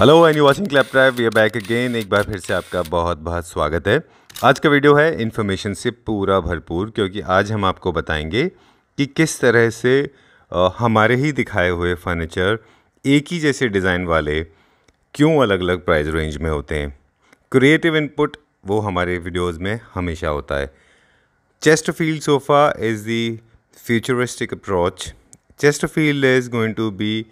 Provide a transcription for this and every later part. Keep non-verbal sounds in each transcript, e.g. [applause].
Hello and you watching Clap Drive we back again एक बार फिर से आपका बहुत बहुत स्वागत है आज का वीडियो है इन्फॉर्मेशन से पूरा भरपूर क्योंकि आज हम आपको बताएंगे कि किस तरह से हमारे ही दिखाए हुए फर्नीचर एक ही जैसे डिज़ाइन वाले क्यों अलग अलग प्राइस रेंज में होते हैं क्रिएटिव इनपुट वो हमारे वीडियोज़ में हमेशा होता है Chesterfield sofa is the futuristic approach Chesterfield is going to be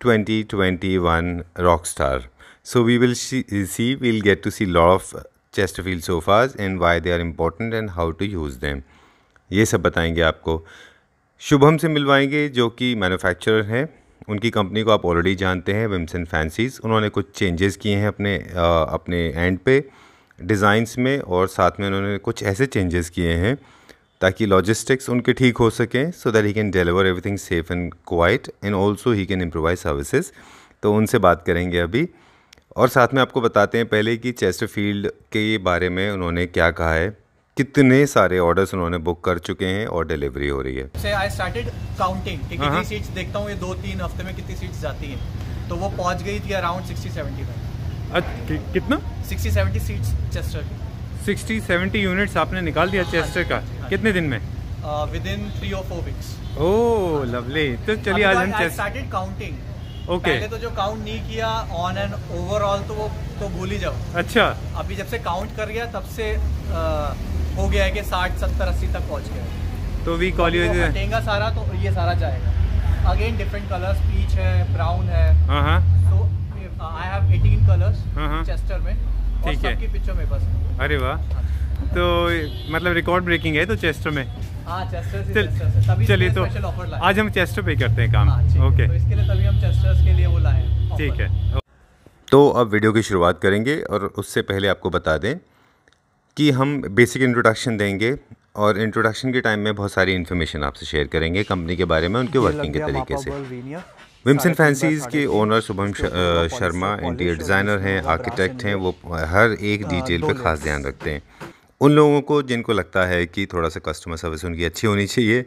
2021 Rockstar. So we will see, we'll get to see lot of Chesterfield sofas and why they are important and how to use them. ये सब बताएंगे आपको शुभम से मिलवाएंगे जो कि manufacturer हैं उनकी company को आप ऑलरेडी जानते हैं विम्स एंड फैंसीज उन्होंने कुछ चेंजेस किए हैं अपने आ, अपने एंड पे डिज़ाइंस में और साथ में उन्होंने कुछ ऐसे चेंजेस किए हैं ताकि लॉजिस्टिक्स उनके ठीक हो सकें so that he can deliver everything safe and quite and also he can improvise services तो उनसे बात करेंगे अभी और साथ में आपको बताते हैं पहले कि फील्ड के बारे में उन्होंने क्या कहा है कितने सारे ऑर्डर्स उन्होंने बुक कर चुके हैं और डिलीवरी हो रही है आई स्टार्टेड काउंटिंग कि कितनी सीट्स हाँ। देखता हूं ये दो तीन हफ्ते में कितनी सीट्स जाती हैं तो वो पहुँच गई थी अराउंड 70 तक अच्छा कितना 60 70 सीट्स चेस्टर की सिक्सटी सेवेंटी यूनिट्स आपने निकाल दिया चेस्टर का हाँ कितने दिन में विद इन थ्री और फोर वीक्स ओह लवली तो चलिए आज तो हम स्टार्टेड काउंटिंग ओके okay. तो जो काउंट नहीं किया ऑन एंड ओवरऑल तो वो तो भूल ही जाओ अच्छा अभी जब से काउंट कर गया तब से आ, हो गया है कि साठ सत्तर अस्सी तक पहुंच गया तो वी कॉल यू हटेगा सारा तो ये सारा जाएगा अगेन डिफरेंट कलर्स पीच है ब्राउन है तो आई हैव 18 कलर्स चेस्टर में ठीक है अरे वाह हाँ। तो मतलब रिकॉर्ड ब्रेकिंग है तो चेस्टर में हाँ, तो चलिए तो आज हम चेस्टर पे करते हैं काम ओके हाँ, तो ठीक है तो अब वीडियो की शुरुआत करेंगे और उससे पहले आपको बता दें कि हम बेसिक इंट्रोडक्शन देंगे और इंट्रोडक्शन के टाइम में बहुत सारी इन्फॉर्मेशन आपसे शेयर करेंगे कंपनी के बारे में उनके वर्किंग के तरीके से विम्सन फैंसीज के owner Shubham Sharma interior designer हैं आर्किटेक्ट अच्छा हैं वो हर एक हाँ, डिटेल पे खास ध्यान रखते हैं उन लोगों को जिनको लगता है कि थोड़ा सा कस्टमर सर्विस उनकी अच्छी होनी चाहिए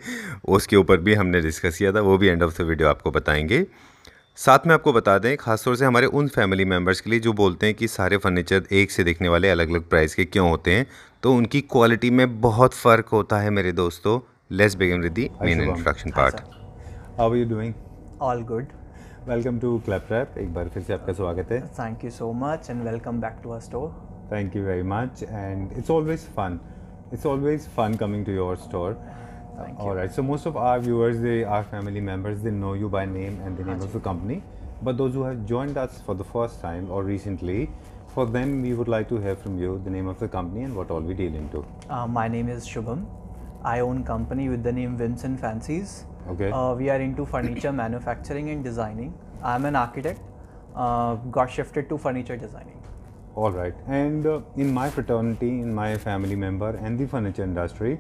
उसके ऊपर भी हमने डिस्कस किया था वो भी एंड ऑफ द वीडियो आपको बताएंगे साथ में आपको बता दें खासतौर से हमारे उन फैमिली मेम्बर्स के लिए जो बोलते हैं कि सारे फर्नीचर एक से देखने वाले अलग अलग प्राइस के क्यों होते हैं तो उनकी क्वालिटी में बहुत फ़र्क होता है मेरे दोस्तों let's begin with the main introduction part how are you doing all good. Welcome to Club Rap. एक बार फिर से आपका स्वागत है. Thank you so much and welcome back to our store. Thank you very much and it's always fun. It's always fun coming to your store. Thank you. So most of our viewers, they are family members. They know you by name and the name of the company. But those who have joined us for the first time or recently, for them we would like to hear from you the name of the company and what all we deal into. Uh, my name is Shubham. I own company with the name Vincent Fancies. Okay. Uh, we are into furniture manufacturing and designing. I'm an architect. Uh, got shifted to furniture designing. All right. And uh, in my fraternity, in my family member, and the furniture industry,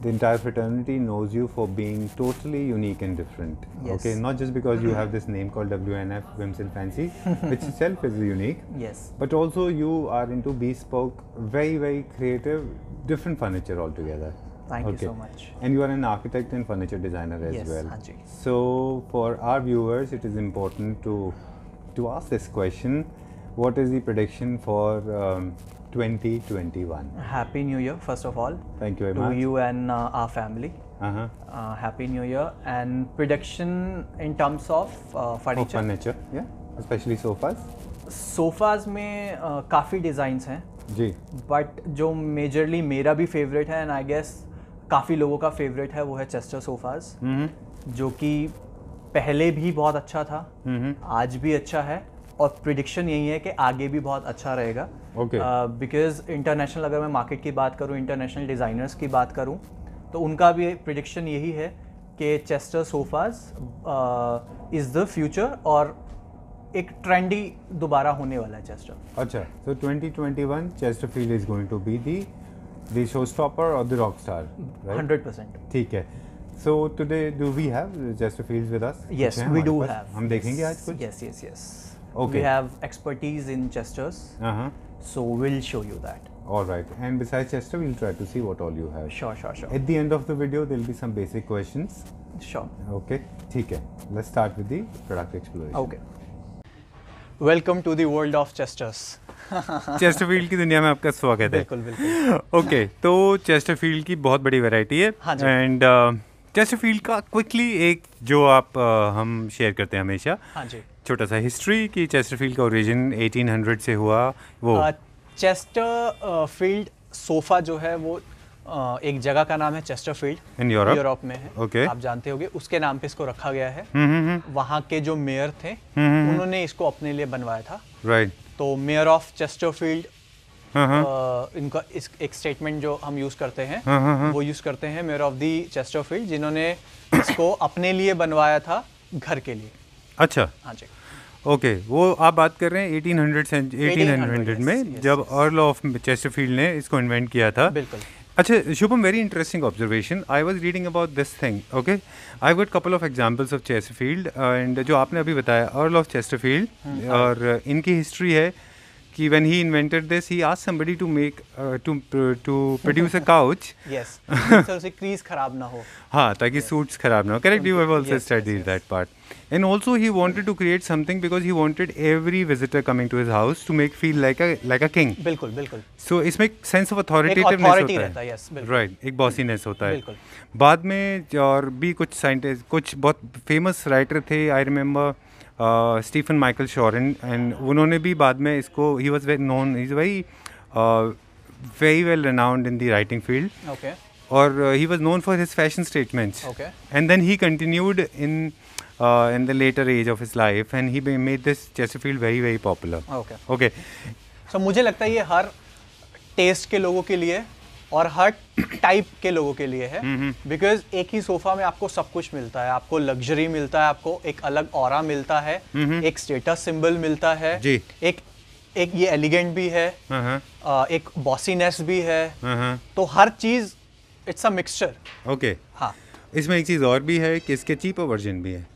the entire fraternity knows you for being totally unique and different. Yes. Okay, not just because you [clears throat] have this name called WNF Whims and Fancy, [laughs] which itself is unique. Yes. But also you are into bespoke, very very creative, different furniture altogether. Thank okay. you so much. And you are an architect and furniture designer as yes, well. Anji. So for our viewers, it is important to to ask this question: What is the prediction for um, 2021? Happy New Year, first of all. Thank you very to much. To you and uh, our family. Uh-huh. Uh, Happy New Year and prediction in terms of uh, furniture. Oh, furniture, yeah, especially sofas. Sofas में uh, काफ़ी designs हैं जी but जो majorly मेरा भी favourite है and I guess काफ़ी लोगों का फेवरेट है वो है चेस्टर हम्म। सोफाज जो कि पहले भी बहुत अच्छा था हम्म। आज भी अच्छा है और प्रिडिक्शन यही है कि आगे भी बहुत अच्छा रहेगा बिकॉज इंटरनेशनल uh, अगर मैं मार्केट की बात करूँ इंटरनेशनल डिज़ाइनर्स की बात करूँ तो उनका भी प्रिडिक्शन यही है कि Chester sofas is the future और एक ट्रेंडी दोबारा होने वाला है चेस्टर अच्छा so 2021 field is going to be the the showstopper or the rock star, right? 100%. ठीक है. So today do we have Chesterfields with us? Yes, we do have. हम देखेंगे आज कुछ? Yes, yes, yes. Okay. We have expertise in Chesters. Uh-huh. So we'll show you that. All right. And besides Chester, we'll try to see what all you have. Sure, sure, sure. At the end of the video, there'll be some basic questions. Sure. Okay. ठीक है. Let's start with the product exploration. Okay. Welcome to the world of Chesters. Chesterfield की दुनिया में आपका स्वागत है बिल्कुल बिल्कुल ओके तो चेस्टरफील्ड की बहुत बड़ी वैरायटी है एंड हाँ uh, चेस्टरफील्ड का क्विकली एक जो आप uh, हम शेयर करते हैं हमेशा हाँ छोटा सा हिस्ट्री की चेस्टरफील्ड का ओरिजिन 1800 से हुआ वो uh, चेस्टर फील्ड सोफा जो है वो Uh, एक जगह का नाम है चेस्टरफील्ड इन यूरोप यूरोप में है okay. आप जानते होंगे उसके नाम पे इसको रखा गया है mm-hmm. वहाँ के जो मेयर थे mm-hmm. उन्होंने इसको अपने लिए बनवाया था राइट right. तो मेयर ऑफ चेस्टरफील्ड इनका इस एक स्टेटमेंट जो हम यूज़ करते हैं हाँ, हाँ, हाँ। वो यूज़ करते हैं मेयर ऑफ दी चेस्टरफील्ड जिन्होंने इसको अपने लिए बनवाया था घर के लिए अच्छा हाँ जी ओके okay, वो आप बात कर रहे हैं 1800 1800 में yes, जब अर्ल ऑफ चेस्टरफील्ड ने इसको इन्वेंट किया था बिल्कुल अच्छा Shubham very interesting observation I was reading about this thing okay I got couple of examples of Chesterfield and जो आपने अभी बताया अर्ल ऑफ चेस्ट फील्ड और इनकी हिस्ट्री है कि when he invented this he ask somebody to make to to produce a couch yes so उसे crease खराब ना हो हां ताकि सूट्स खराब ना हो correct you have also studied that part and also he wanted to create something because he wanted every visitor coming to his house to make feel like a like a king बिल्कुल बिल्कुल so so, इसमें sense of authoritativeness होता है yes बिल्कुल right एक बॉसिनेस होता है बिल्कुल बाद में और भी कुछ साइंटिस्ट कुछ बहुत फेमस राइटर थे I remember Stephen Michael Sharon and उन्होंने भी बाद में इसको he was very known is very very well renowned in the writing field और he was known for his fashion statements and then he continued in the later age of his life and he made this this field very very popular okay okay so मुझे लगता है ये हर test के लोगों के लिए और हर type के लोगों के लिए है बिकॉज हम्म, हम्म। एक ही सोफा में आपको सब कुछ मिलता है आपको लग्जरी मिलता है आपको एक अलग और मिलता है हम्म, एक स्टेटस सिंबल मिलता है जी. एक एक ये एलिगेंट भी है आ, हाँ, हाँ। एक बॉसीनेस भी है हाँ, तो हर चीज इट्स अ मिक्सचर ओके हाँ इसमें एक चीज और भी है कि इसके चीपर वर्जन भी है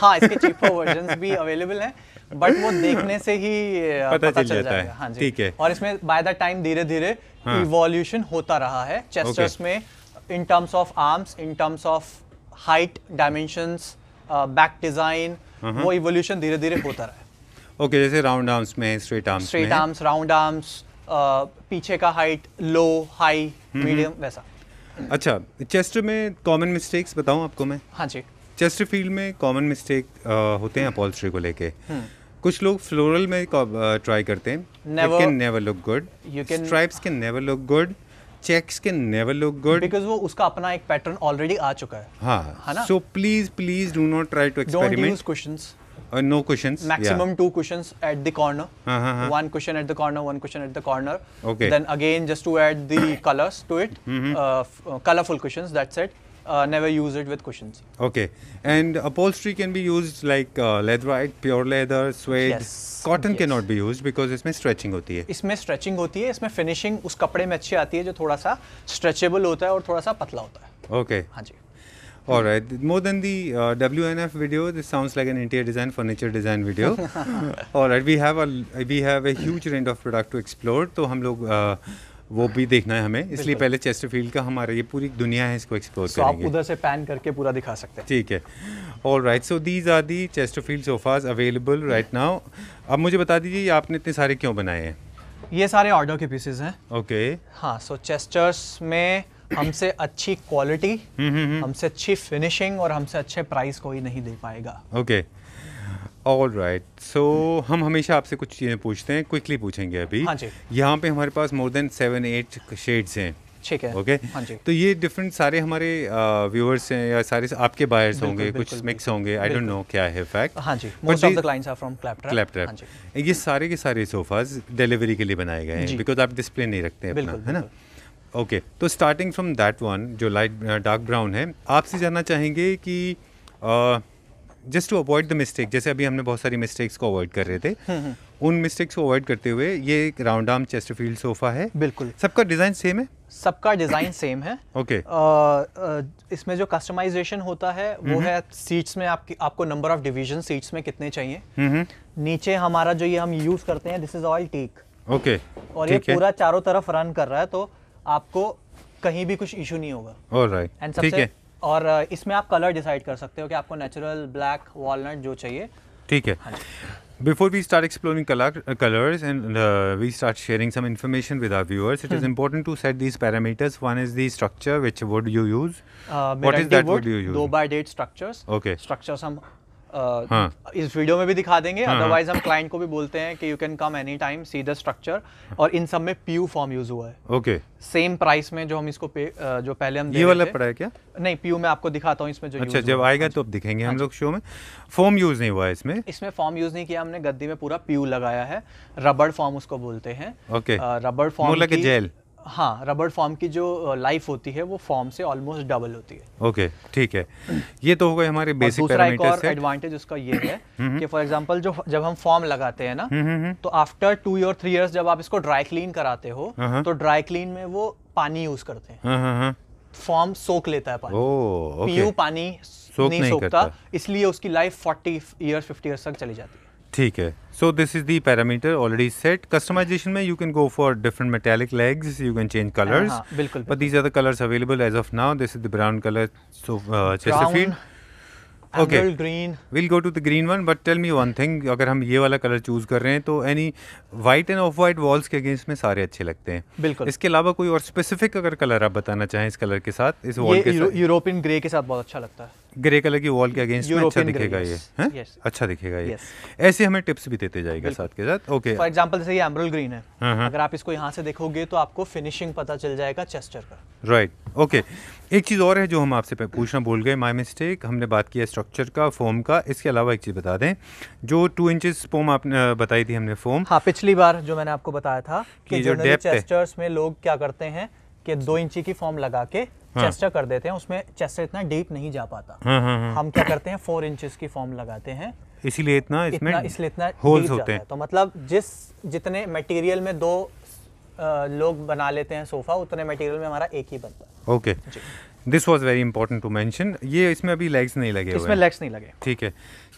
हाँ इसके चीपर वर्जन भी अवेलेबल [laughs] हैं बट वो देखने से ही [laughs] पता, पता चल जाता है हाँ ठीक है और इसमें बाय द टाइम धीरे धीरे इवोल्यूशन होता रहा है चेस्टर्स में in terms of arms in terms of height dimensions back design वो इवोल्यूशन धीरे धीरे होता रहा है ओके okay, जैसे राउंड आर्म्स में straight arms straight arms round arms पीछे का हाइट लो हाई मीडियम वैसा अच्छा चेस्ट में कॉमन मिस्टेक्स बताऊं आपको मैं हाँ जी चेस्टरफील्ड में कॉमन मिस्टेक होते हैं अपॉल्स्ट्री को लेके कुछ लोग फ्लोरल में ट्राई करते हैं it can never look good stripes can never look good checks can never look good because वो उसका अपना एक पैटर्न ऑलरेडी आ चुका है हाँ so please please do not try to experiment questions Uh, no cushions. Maximum yeah. two cushions at the corner. Uh-huh. One cushion at the corner, one cushion at the corner. Okay. Then again, just to add the colors to it, mm-hmm. uh, f- uh, colorful cushions. That's it. uh, never use it with cushions. Okay, and upholstery can be used like uh, leather, right? pure leather, suede. Yes. Cotton yes. cannot be used because इसमें stretching होती है. इसमें stretching होती है, इसमें finishing उस कपड़े में अच्छी आती है जो थोड़ा सा stretchable होता है और थोड़ा सा पतला होता है. Okay. हाँ जी. All right. More than the uh, WNF video, this sounds like an interior design, furniture design video. All right. We have a we have a huge range of product to explore. तो हम लोग uh, वो भी देखना है हमें इसलिए पहले चेस्टरफील्ड का हमारा ये पूरी दुनिया है इसको एक्सप्लोर so करेंगे आप उधर से पैन करके पूरा दिखा सकते हैं ठीक है all right so these are the Chesterfield sofas available right now अब मुझे बता दीजिए आपने इतने सारे क्यों बनाए हैं ये सारे ऑर्डर के पीसेज हैं ओके okay. हाँ सो so चेस्टर्स में हमसे अच्छी क्वालिटी हम्म, हम्म, हम्म। हमसे अच्छी फिनिशिंग और हमसे अच्छे प्राइस कोई नहीं दे पाएगा okay okay. All right so हम हमेशा आपसे कुछ चीज़ें पूछते हैं क्विकली पूछेंगे अभी हाँ जी यहाँ पे हमारे पास more than seven eight shades हैं ठीक है ओके okay? हाँ जी तो ये डिफरेंट सारे हमारे व्यूअर्स uh, हैं या सारे आपके बायर्स होंगे कुछ मिक्स होंगे आई डोंट नो क्या है फैक्ट हाँ जी most of the clients are from Claptrap हाँ जी ये सारे के सारे सोफाज डिलीवरी के लिए बनाए गए हैं बिकॉज आप डिस्प्ले नहीं रखते हैं अपना है ना ओके तो स्टार्टिंग फ्रॉम दैट वन जो लाइट डार्क ब्राउन है आपसे जानना चाहेंगे कि uh, just to avoid the mistake जैसे अभी हमने बहुत सारी मिस्टेक्स को अवॉइड कर रहे थे हम्म, हम्म। उन मिस्टेक्स को अवॉइड करते हुए ये एक round arm Chesterfield sofa है बिल्कुल सबका डिजाइन सेम है सबका डिजाइन सेम है ओके [coughs] okay. इसमें जो कस्टमाइजेशन होता है वो हम्म। है सीट्स में आपकी आपको नंबर ऑफ डिवीजन सीट्स में कितने चाहिए नीचे हमारा जो ये हम यूज करते हैं this is all teak okay और ये पूरा चारों तरफ रन कर रहा है तो आपको कहीं भी कुछ इशू नहीं होगा ऑलराइट एंड सबसे और इसमें आप कलर डिसाइड कर सकते हो कि आपको नेचुरल ब्लैक वॉलट जो चाहिए ठीक है before we start exploring colours and we start sharing some information with our viewers it is important to set these parameters one is the structure which would you use what is that would you use though by date structures okay structures हम हाँ. इस video में भी दिखा देंगे otherwise हाँ. हाँ। हम क्लाइंट को भी बोलते हैं कि you can come any time see the structure और इन सब में पीयू फॉर्म यूज हुआ है ओके सेम प्राइस में जो हम इसको पे, जो पहले हम ये वाला पड़ा है क्या नहीं पीयू में आपको दिखाता हूँ इसमें जो अच्छा जब आएगा तो दिखेंगे हम हाँ लोग शो में फॉर्म यूज नहीं हुआ है इसमें इसमें फॉर्म यूज नहीं किया हमने गद्दी में पूरा पीयू लगाया है रबड़ फॉर्म उसको बोलते हैं ओके रबड़ फॉर्म जेल हाँ रबड़ फॉर्म की जो लाइफ होती है वो फॉर्म से ऑलमोस्ट डबल होती है ओके okay, ठीक है ये तो हो गए हमारे बेसिक दूसरा एक और एडवांटेज उसका ये है [coughs] हम्म। कि फॉर एग्जांपल जो जब हम फॉर्म लगाते हैं ना हम्म, हम्म, तो आफ्टर टू और थ्री इयर्स जब आप इसको ड्राई क्लीन कराते हो हाँ, हाँ। तो ड्राई क्लीन में वो पानी यूज करते हैं फॉर्म हाँ, सोख लेता है पानी oh, पीयू पानी सोख नहीं, सोखता इसलिए उसकी life forty years fifty years तक चली जाती है ठीक है so this is the parameter already set customization में you can go for different metallic legs you can change colours बिल्कुल but available as of now this is the brown colour okay green will go to the green one but tell me one thing अगर हम ये वाला colour choose कर रहे हैं तो any white and off white walls के against में सारे अच्छे लगते हैं बिल्कुल इसके अलावा कोई और स्पेसिफिक अगर कलर आप बताना चाहें इस कलर के साथ इस वॉल के यूरोपियन ग्रे के साथ बहुत अच्छा लगता है ग्रे कलर की वॉल के अगेंस्ट में अच्छा दिखेगा ये अच्छा दिखेगा ये ऐसे हमें टिप्स भी देते जाएगा साथ के साथ ओके फॉर एग्जांपल जैसे ये एमरल ग्रीन है हाँ, हाँ। अगर आप इसको यहाँ से देखोगे तो आपको फिनिशिंग पता चल जाएगा चेस्टर का राइट ओके एक चीज़ और है जो हम आपसे पूछना भूल गए माई मिस्टेक हमने बात किया स्ट्रक्चर का फोम का इसके अलावा एक चीज़ बता दें जो टू इंचेस फोम आपने बताई थी हमने फोम हाँ पिछली बार जो मैंने आपको बताया था कि जो डेप्थ में लोग क्या करते हैं कि दो इंची की फॉर्म लगा के हाँ। चेस्टर कर देते हैं उसमें चेस्टर इतना डीप नहीं जा पाता हाँ हाँ हाँ। हम क्या करते हैं फोर इंचेस की फॉर्म लगाते हैं इसीलिए इतना इसमें इतना इसलिए इतना होल्स होते हैं तो मतलब जिस जितने मटेरियल में दो आ, लोग बना लेते हैं सोफा उतने मटेरियल में हमारा एक ही बनता है okay this was very important to mention ये इसमें अभी लेग्स नहीं लगे इसमें लेग्स नहीं लगे ठीक है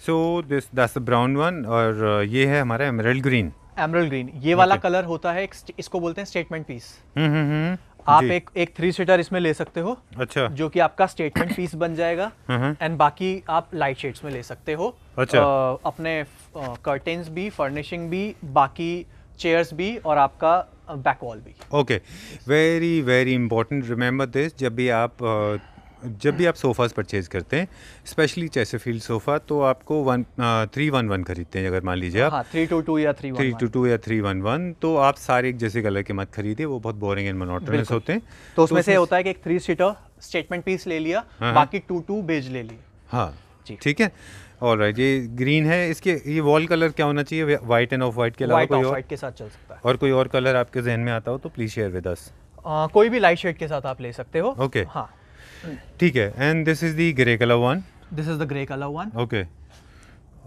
so this that's the brown one और ये है हमारा एमरल्ड ग्रीन एमरल्ड ग्रीन ये वाला कलर होता है इसको बोलते हैं स्टेटमेंट पीस हम्म हम्म, हम्म। आप एक एक थ्री सीटर इसमें ले सकते हो अच्छा जो कि आपका स्टेटमेंट पीस बन जाएगा एंड हम्म, हम्म। बाकी आप लाइट शेड्स में ले सकते हो अच्छा आ, अपने कर्टेन भी फर्निशिंग भी बाकी चेयर्स भी और आपका बैक वॉल भी okay very very important remember this जब भी आप जब भी आप सोफ़ाज़ परचेज़ करते हैं स्पेशली फील्ड सोफ़ा तो आपको वन थ्री वन वन खरीदते हैं अगर मान लीजिए आप थ्री टू टू या थ्री थ्री टू टू या थ्री वन वन तो आप सारे एक जैसे कलर के मत खरीदे वो बहुत बोरिंग एंड मोनोटोनस होते हैं तो उसमें तो से होता है कि एक थ्री सीटर स्टेटमेंट पीस ले लिया हाँ, हाँ। बाकी टू टू बेज ले लिए हाँ जी ठीक है और ये ग्रीन है इसके ये वॉल कलर क्या होना चाहिए वाइट एंड ऑफ वाइट के अलावा कोई और के साथ चल सकता है और कोई और कलर आपके जहन में आता हो तो प्लीज शेयर विद अस कोई भी लाइट शेड के साथ आप ले सकते हो ओके okay. हाँ ठीक है and this is the grey colour one this is the grey colour one okay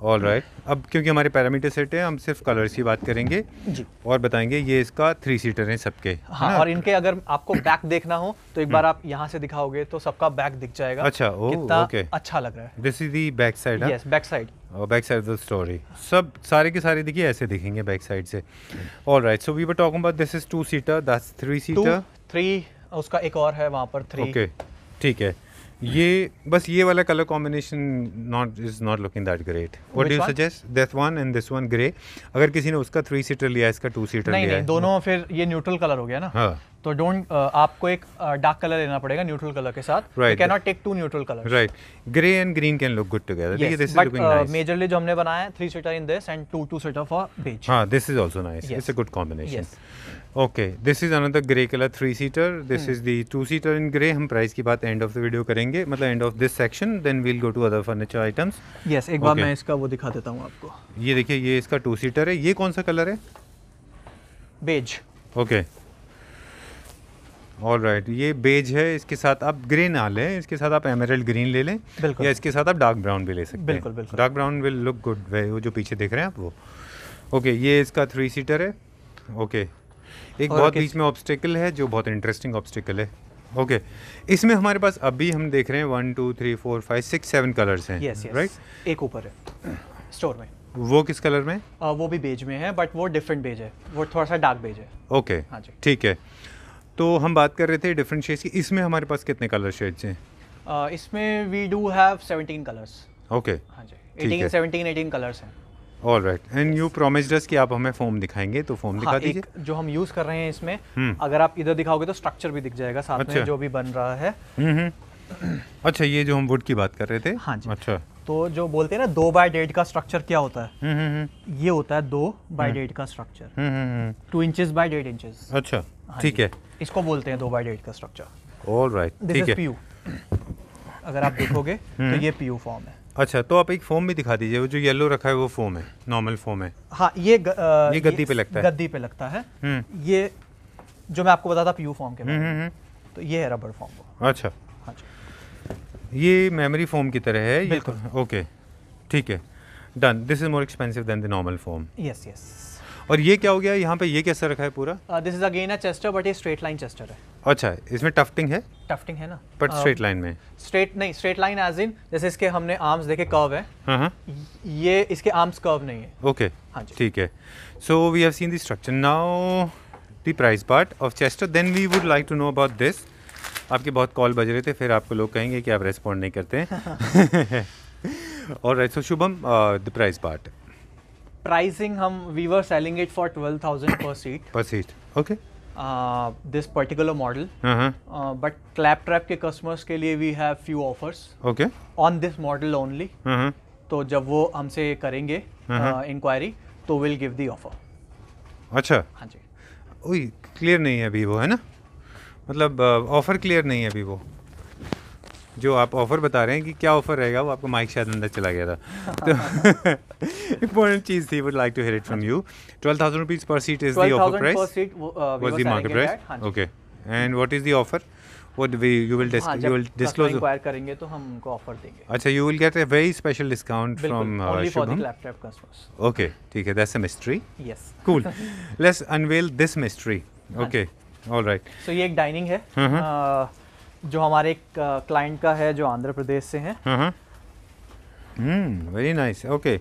all right अब क्योंकि हमारे पैरामीटर सेट है हम सिर्फ कलर्स की बात करेंगे जी और बताएंगे ये इसका थ्री सीटर है सबके हाँ और इनके अगर आपको बैक देखना हो तो एक हम्म। बार आप यहाँ से दिखाओगे तो सबका बैक दिख जाएगा अच्छा ओ, कितना ओके अच्छा लग रहा है this is the back side yes back side back side of the story सब सारे के सारे देखिए ऐसे दिखेंगे बैक साइड से all right so we were talk about this is two seater that's three seater three उसका एक और है वहाँ पर थ्री ठीक है ये बस ये वाला colour combination not is not looking that great what do you suggest this one and this one grey अगर किसी ने उसका थ्री सीटर लिया इसका टू सीटर लिया नहीं, दोनों फिर ये न्यूट्रल कलर हो गया ना हाँ. तो डोंट uh, आपको एक डार्क uh, कलर लेना पड़ेगा न्यूट्रल कलर के साथ can not take two neutral colour right grey and green can look good together ठीक है this is looking nice majorly जो हमने बनाया है three seater in this and two two seater for beige हां this is also nice it's a good combination okay this is another grey colour three seater this is the two seater in grey हम price की बात end of the video करेंगे मतलब end of this section then we will go to other furniture items yes एक बार मैं इसका वो दिखा देता हूं आपको ये देखिए ये इसका टू सीटर है ये कौन सा कलर है beige okay okay. All right right. ये बेज है इसके साथ आप ग्रीन आ लें इसके साथ आप एमरल्ड ग्रीन ले लें बिल्कुल या इसके साथ आप डार्क ब्राउन भी ले सकते बिल्कुल, हैं बिल्कुल dark brown will look good वे वो जो पीछे देख रहे हैं आप वो ओके okay, ये इसका थ्री सीटर है ओके okay. एक बहुत बीच में ऑब्स्टिकल है जो बहुत इंटरेस्टिंग ऑब्स्टिकल है ओके okay. इसमें हमारे पास अभी हम देख रहे हैं one two three four five six seven colours हैं राइट एक ऊपर है स्टोर में वो किस कलर में आ, वो भी बेज में है बट वो डिफरेंट बेज है वो थोड़ा सा dark beige okay okay okay, हाँ जी ठीक है तो हम बात कर रहे थे डिफरेंट शेड्स की इसमें हमारे पास कितने कलर शेड्स हैं इसमें we do have seventeen colours okay हाँ जी एटीन सेवनटीन एटीन कलर्स हैं all right and you promised us कि आप हमें फॉर्म दिखाएंगे तो फॉर्म हाँ, दिखा हाँ, दीजिए जो हम यूज कर रहे हैं इसमें हम्म। अगर आप इधर दिखाओगे तो स्ट्रक्चर भी दिख जाएगा साथ अच्छा। में जो भी बन रहा है हम्म, हम्म। अच्छा ये जो हम वुड की बात कर रहे थे हाँ जी अच्छा तो जो बोलते हैं ना दो बाय डेढ़ का स्ट्रक्चर क्या होता है हम्म, हम्म, हम्म। ये होता है दो बाय डेढ़ का स्ट्रक्चर टू इंचेस बाय डेढ़ इंचेस अच्छा हाँ ठीक है इसको बोलते हैं दो बाय डेढ़ का structure all right this is PU अगर आप देखोगे तो ये पीयू फॉर्म है अच्छा तो आप एक फॉर्म भी दिखा दीजिए वो जो येलो रखा है वो फॉर्म है नॉर्मल फॉर्म है हाँ ये ग, आ, ये गद्दी पे लगता है गद्दी पे लगता है ये जो मैं आपको बताता पीयू फॉर्म के बारे में तो ये है रबड़ फॉर्म अच्छा हाँ जी ये मेमोरी फोम की तरह है ये ओके तो- ठीक है done this is more expensive than the normal foam yes yes और ये क्या हो गया यहाँ पे ये कैसे रखा है पूरा this is again a chester but ये स्ट्रेट लाइन चेस्टर है अच्छा इसमें टफ्टिंग है टफ्टिंग है ना बट स्ट्रेट लाइन में स्ट्रेट नहीं स्ट्रेट लाइन एज इन जैसे इसके हमने आर्म्स देखे कर्व है हाँ, हाँ। ये इसके आर्म्स कर्व नहीं है ओके okay. हाँ जी ठीक है so we have seen the structure now the price part of chester then we would like to know about this आपके बहुत कॉल बज रहे थे फिर आपको लोग कहेंगे कि आप रेस्पॉन्ड नहीं करते और right so Shubham the price part pricing हम we were selling it for twelve thousand per seat per seat okay this particular model but Clap Trap के कस्टमर्स के लिए we have few offers okay on this model only तो जब वो हमसे करेंगे inquiry uh, uh-huh. तो will give the offer अच्छा हाँ जी क्लियर नहीं है अभी वो है ना मतलब ऑफ़र क्लियर नहीं है अभी वो जो आप ऑफ़र बता रहे हैं कि क्या ऑफ़र रहेगा वो आपको माइक शायद अंदर चला गया था [laughs] तो इम्पोर्टेंट [laughs] चीज़ थी would like to hear it from you twelve thousand rupees per seat is the offer price was the market price okay and what is the offer what we you will dis- हाँ, you करेंगे तो हम उनको offer देंगे अच्छा you will get a very special discount from Shubham okay ठीक है that's a mystery yes cool let's unveil this mystery okay all right so ये एक डाइनिंग है जो हमारे एक क्लाइंट का है जो आंध्र प्रदेश से है वेरी नाइस ओके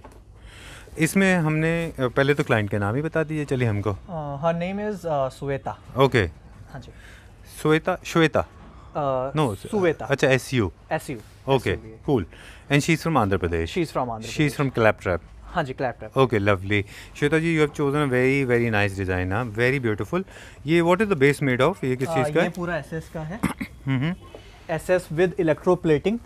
इसमें हमने पहले तो क्लाइंट का नाम ही बता दीजिए चलिए हमको her name is Shweta okay हाँ जी श्वेता श्वेता नो सुवेता अच्छा S U S U okay cool and she is from Andhra Pradesh she is from Andhra she is from Trap हाँ जी Clap Tap okay lovely Shweta ji you have chosen very very nice design है very beautiful ये what is the base made of ये किस चीज़ का ये पूरा एसएस का है SS with electroplating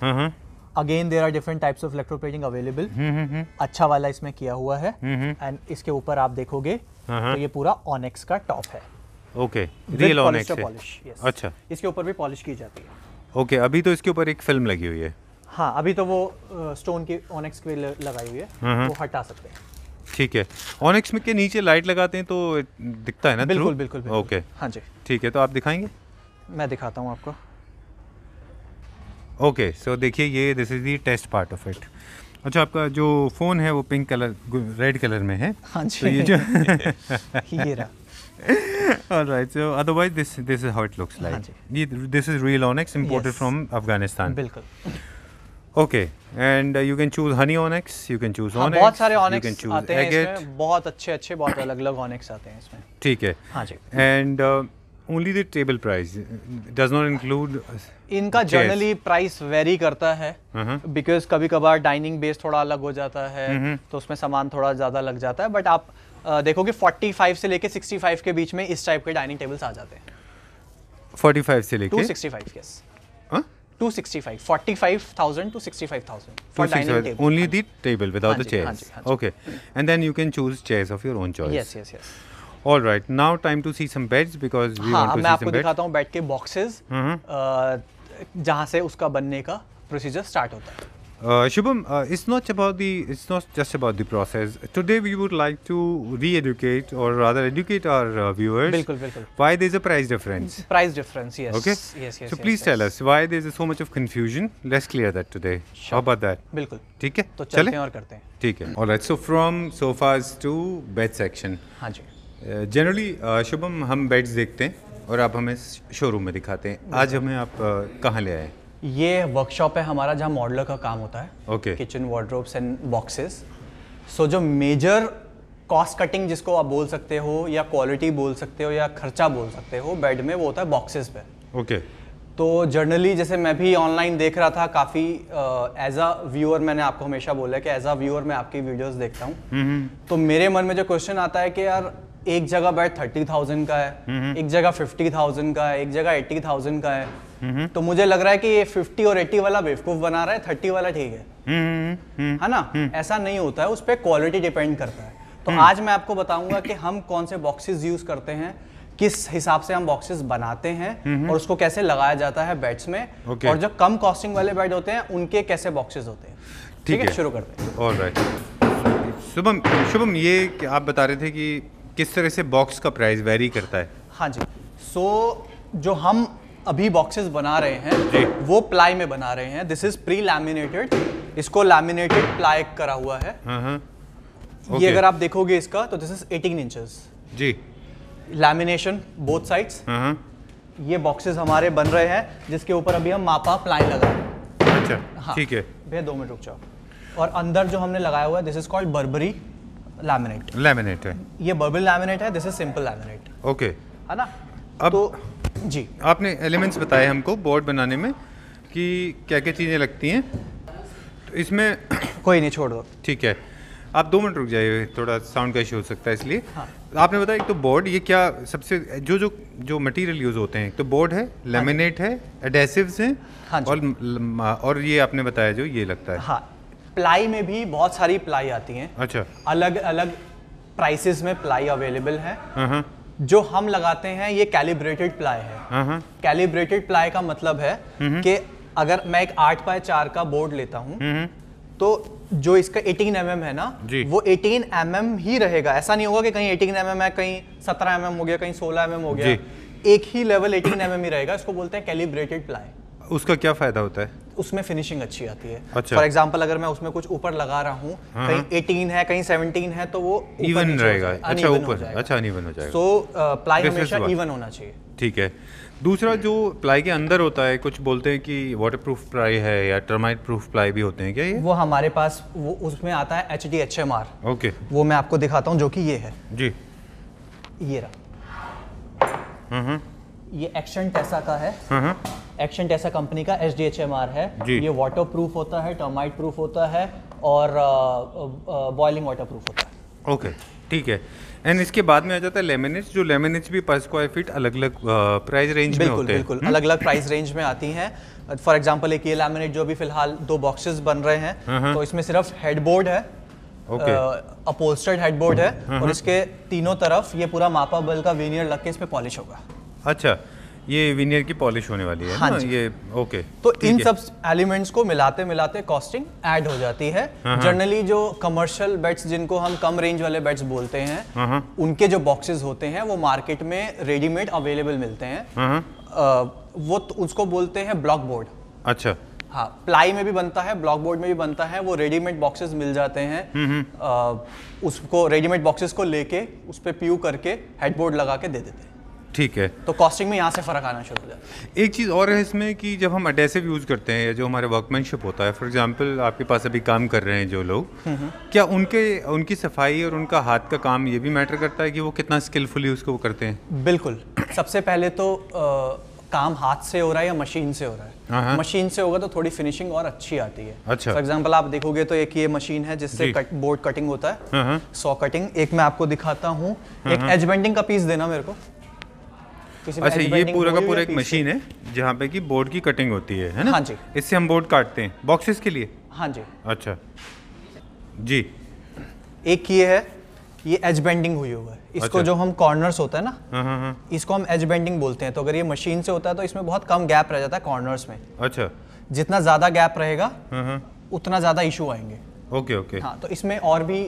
again there are different types of electroplating available अच्छा वाला इसमें किया हुआ है एंड इसके ऊपर आप देखोगे तो ये पूरा ऑनेक्स का टॉप है ओके रियल ऑनेक्स पॉलिश अच्छा इसके ऊपर भी पॉलिश की जाती है ओके okay, अभी तो इसके ऊपर एक फिल्म लगी हुई है हाँ अभी तो वो स्टोन की ऑनेक्स की लगाई हुई है हम्म, हम्म। वो हटा सकते हैं ठीक है ऑनिक्स में के नीचे लाइट लगाते हैं तो दिखता है ना बिल्कुल बिल्कुल, ओके हाँ जी ठीक है तो आप दिखाएंगे मैं दिखाता हूँ आपको ओके सो देखिए ये this is the test part of it अच्छा आपका जो फ़ोन है वो पिंक कलर रेड कलर में है हाँ जी तो ये जो [laughs] ये रहा All right. So otherwise, this this is how it looks हाँ like. हाँ जी. This is real onyx imported yes. from Afghanistan. बिल्कुल. Okay and you can choose honey onyx you can choose onyx बहुत सारे ऑनिक्स आते हैं इसमें बहुत अच्छे अच्छे बहुत अलग अलग ऑनिक्स आते हैं इसमें ठीक है हाँ जी and only the table price does not include इनका जनरली प्राइस वेरी करता है बिकॉज कभी कभार डाइनिंग बेस थोड़ा अलग हो जाता है mm-hmm. तो उसमें सामान थोड़ा ज़्यादा लग जाता है बट आप uh, देखोगे 45 से लेके 65 के बीच में इस टाइप के डाइनिंग टेबल्स आ जाते हैं 45 से लेके 265 yes 265 45000 to 65000 for dining table only the table without the chairs okay and then you can choose chairs of your own choice yes yes yes All right, now time to see some beds because we हाँ, want to मैं see आपको some दिखाता हूँ bed के boxes जहाँ से उसका बनने का प्रोसीजर स्टार्ट होता है Uh, Shubham, uh, it's not about the it's not just about the process. Today we would like to re-educate or rather educate our uh, viewers bilkul, bilkul. why there is a price difference. Price difference, yes. Okay. Yes, yes. So yes, please yes. tell us why there is so much of confusion. Let's clear that today. Sure. How about that? Bilkul. ठीक है. तो चलते हैं और करते हैं. ठीक है. All right. So from sofas to bed section. हाँ जी. जनरली शुभम हम बेड्स देखते हैं और आप हमें शोरूम में दिखाते हैं आज हमें आप कहाँ ले आए ये वर्कशॉप है हमारा जहाँ मॉडलर का काम होता है okay kitchen wardrobes and boxes so जो मेजर कॉस्ट कटिंग जिसको आप बोल सकते हो या क्वालिटी बोल सकते हो या खर्चा बोल सकते हो बेड में वो होता है बॉक्सेस पे ओके तो जर्नली जैसे मैं भी ऑनलाइन देख रहा था काफ़ी एज अ व्यूअर मैंने आपको हमेशा बोला कि एज अ व्यूअर मैं आपकी वीडियोस देखता हूँ mm -hmm. तो मेरे मन में जो क्वेश्चन आता है कि यार एक जगह बैट थर्टी थाउजेंड का है एक जगह फिफ्टी थाउजेंड का है एक जगह एट्टी थाउजेंड का है तो मुझे लग रहा है कि ये फिफ्टी और एट्टी वाला बेवकूफ बना रहा है थर्टी वाला ठीक है है ना हम्म। ऐसा नहीं होता है उस पर क्वालिटी डिपेंड करता है तो हम्म। आज मैं आपको बताऊंगा कि हम कौन से बॉक्सेस यूज करते हैं किस हिसाब से हम बॉक्सेस बनाते हैं और उसको कैसे लगाया जाता है बैट्स में okay. और जो कम कॉस्टिंग वाले बैट होते हैं उनके कैसे बॉक्सेस होते हैं ठीक है शुरू करते हैं शुभम शुभम ये आप बता रहे थे कि किस तरह से बॉक्स का प्राइस वेरी करता है हाँ जी सो so, जो हम अभी बॉक्सेस बना रहे हैं जी वो प्लाई में बना रहे हैं दिस इज प्री लैमिनेटेड इसको लैमिनेटेड प्लाई करा हुआ है हाँ, हाँ। okay. ये अगर आप देखोगे इसका तो दिस इज 18 इंचेस जी लैमिनेशन बोथ साइड्स ये बॉक्सेस हमारे बन रहे हैं जिसके ऊपर अभी हम मापा प्लाई लगा रहे हैं अच्छा हाँ। ठीक हाँ, है भैया दो मिनट रुक जाओ और अंदर जो हमने लगाया हुआ है this is called Burberry laminate laminate है ये बर्बल लैमिनेट है this is simple laminate okay है ना अब तो जी आपने एलिमेंट्स बताए हमको बोर्ड बनाने में कि क्या क्या चीज़ें लगती हैं तो इसमें [coughs] कोई नहीं छोड़ दो ठीक है आप दो मिनट रुक जाइए थोड़ा साउंड का इशू हो सकता है इसलिए हाँ। आपने बताया एक तो बोर्ड ये क्या सबसे जो जो जो मटेरियल यूज़ होते हैं एक तो बोर्ड है लेमिनेट हाँ है एडेसिव्स हैं हाँ और और ये आपने बताया जो ये लगता है हाँ प्लाई में भी बहुत सारी प्लाई आती हैं अच्छा अलग अलग प्राइसेस में प्लाई अवेलेबल है हाँ, हाँ। जो हम लगाते हैं ये कैलिब्रेटेड प्लाई है कैलिब्रेटेड हाँ, प्लाई का मतलब है हम्म, हम्म। कि अगर मैं एक आठ बाय चार का बोर्ड लेता हूँ हम्म, तो जो इसका 18 एम mm है ना वो 18 एम mm ही रहेगा ऐसा नहीं होगा कि कहीं 18 एम mm है कहीं 17 एम mm हो गया कहीं 16 एम mm हो गया एक ही लेवल 18 एम mm ही रहेगा इसको बोलते हैं कैलिब्रेटेड प्लाई उसका क्या फ़ायदा होता है उसमें फिनिशिंग अच्छी आती है अच्छा। फॉर एग्जाम्पल अगर मैं उसमें कुछ ऊपर लगा रहा हूँ हाँ, कहीं एटीन हाँ। है कहीं सेवनटीन है तो वो इवन रहेगा अच्छा ऊपर अच्छा अनइवन हो जाएगा सो प्लाई uh, हमेशा इवन होना चाहिए ठीक है दूसरा जो प्लाई के अंदर होता है कुछ बोलते हैं कि वाटर प्रूफ प्लाई है या टर्माइट प्रूफ प्लाई भी होते हैं क्या ये वो हमारे पास वो उसमें आता है H D H M R okay वो मैं आपको दिखाता हूँ जो कि ये है जी ये रहा हम्म, हम्म। ये एक्शन टेसा का है एक्शन टेसा कंपनी का H D H M R है ये वाटर प्रूफ होता है टर्माइट प्रूफ होता है और बॉयलिंग वाटर प्रूफ होता है ओके ठीक है एंड इसके बाद में आ जाता है लेमिनेट्स जो लेमिनेट्स भी पर स्क्वायर फीट अलग अलग प्राइस रेंज में होते हैं बिल्कुल अलग अलग प्राइस रेंज में आती हैं फॉर एग्जांपल एक ये लेमिनेट जो अभी फिलहाल दो बॉक्सेस बन रहे हैं हम्म हम्म। तो इसमें सिर्फ हेडबोर्ड है अपोस्टर्ड हेडबोर्ड है हम्म, और इसके तीनों तरफ ये पूरा मापा बल का वीनियर लग के इस पर पॉलिश होगा अच्छा ये विनियर की पॉलिश होने वाली है हाँ ना? ये ओके तो इन सब एलिमेंट्स को मिलाते मिलाते कॉस्टिंग ऐड हो जाती है जनरली हाँ, हाँ। जो कमर्शियल बेड्स जिनको हम कम रेंज वाले बेड्स बोलते हैं हाँ, उनके जो बॉक्सेस होते हैं वो मार्केट में रेडीमेड अवेलेबल मिलते हैं आ, वो तो उसको बोलते हैं ब्लॉक बोर्ड अच्छा हाँ प्लाई में भी बनता है ब्लॉक बोर्ड में भी बनता है वो रेडीमेड बॉक्सेस मिल जाते हैं हम्म, हम्म। उसको रेडीमेड बॉक्सेस को लेके उस पर प्यू करके हेडबोर्ड लगा के दे देते हैं ठीक है तो कॉस्टिंग में यहाँ से फ़र्क आना शुरू हो जाए एक चीज़ और है इसमें कि जब हम अडेसिव यूज़ करते हैं या जो हमारे वर्कमैनशिप होता है फॉर एग्जांपल आपके पास अभी काम कर रहे हैं जो लोग हम्म, हम्म। क्या उनके उनकी सफाई और उनका हाथ का काम ये भी मैटर करता है कि वो कितना स्किलफुली उसको वो करते हैं बिल्कुल सबसे पहले तो आ, काम हाथ से हो रहा है या मशीन से हो रहा है मशीन हाँ, हाँ। से होगा तो थोड़ी फिनिशिंग और अच्छी आती है अच्छा फॉर एग्जाम्पल आप देखोगे तो एक ये मशीन है जिससे कट, बोर्ड कटिंग होता है सॉ हाँ, कटिंग एक मैं आपको दिखाता हूँ एक एज बेंडिंग का पीस देना मेरे को अच्छा ये पूरा का पूरा एक मशीन है जहाँ पे कि बोर्ड की कटिंग होती है है ना हाँ जी इससे हम बोर्ड काटते हैं बॉक्सेस के लिए हाँ जी अच्छा जी एक ये है ये एज बेंडिंग हुई हुआ है इसको अच्छा। जो हम कॉर्नर्स होता है ना हाँ, हाँ, हाँ। इसको हम एज बेंडिंग बोलते हैं तो अगर ये मशीन से होता है तो इसमें बहुत कम गैप रह जाता है कॉर्नर्स में अच्छा जितना ज़्यादा गैप रहेगा उतना ज़्यादा इशू आएंगे ओके ओके हाँ तो इसमें और भी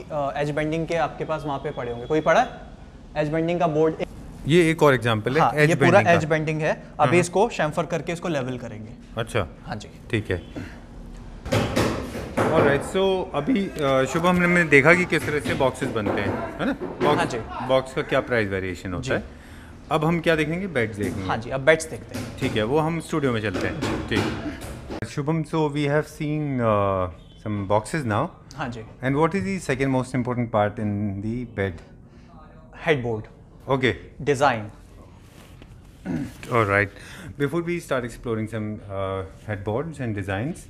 एज बेंडिंग के आपके पास वहाँ पे पड़े होंगे कोई पड़ा है एज बेंडिंग का बोर्ड ये एक और एग्जाम्पल हाँ, है ये पूरा एज बेंडिंग है अभी हम्म, हम्म। इसको शैम्फर करके इसको लेवल करेंगे अच्छा हाँ जी ठीक है और राइट सो अभी शुभ हमने देखा कि किस तरह से बॉक्सेस बनते हैं है ना बॉक्स हाँ जी बॉक्स का क्या प्राइस वेरिएशन होता है अब हम क्या देखेंगे बेड्स देखेंगे हाँ जी अब बेड्स देखते हैं ठीक है वो हम स्टूडियो में चलते हैं ठीक Shubham so we have seen some boxes now हाँ जी. And what is the second most important part in the bed headboard Okay. Design. All right. Before we start exploring some uh, headboards and designs,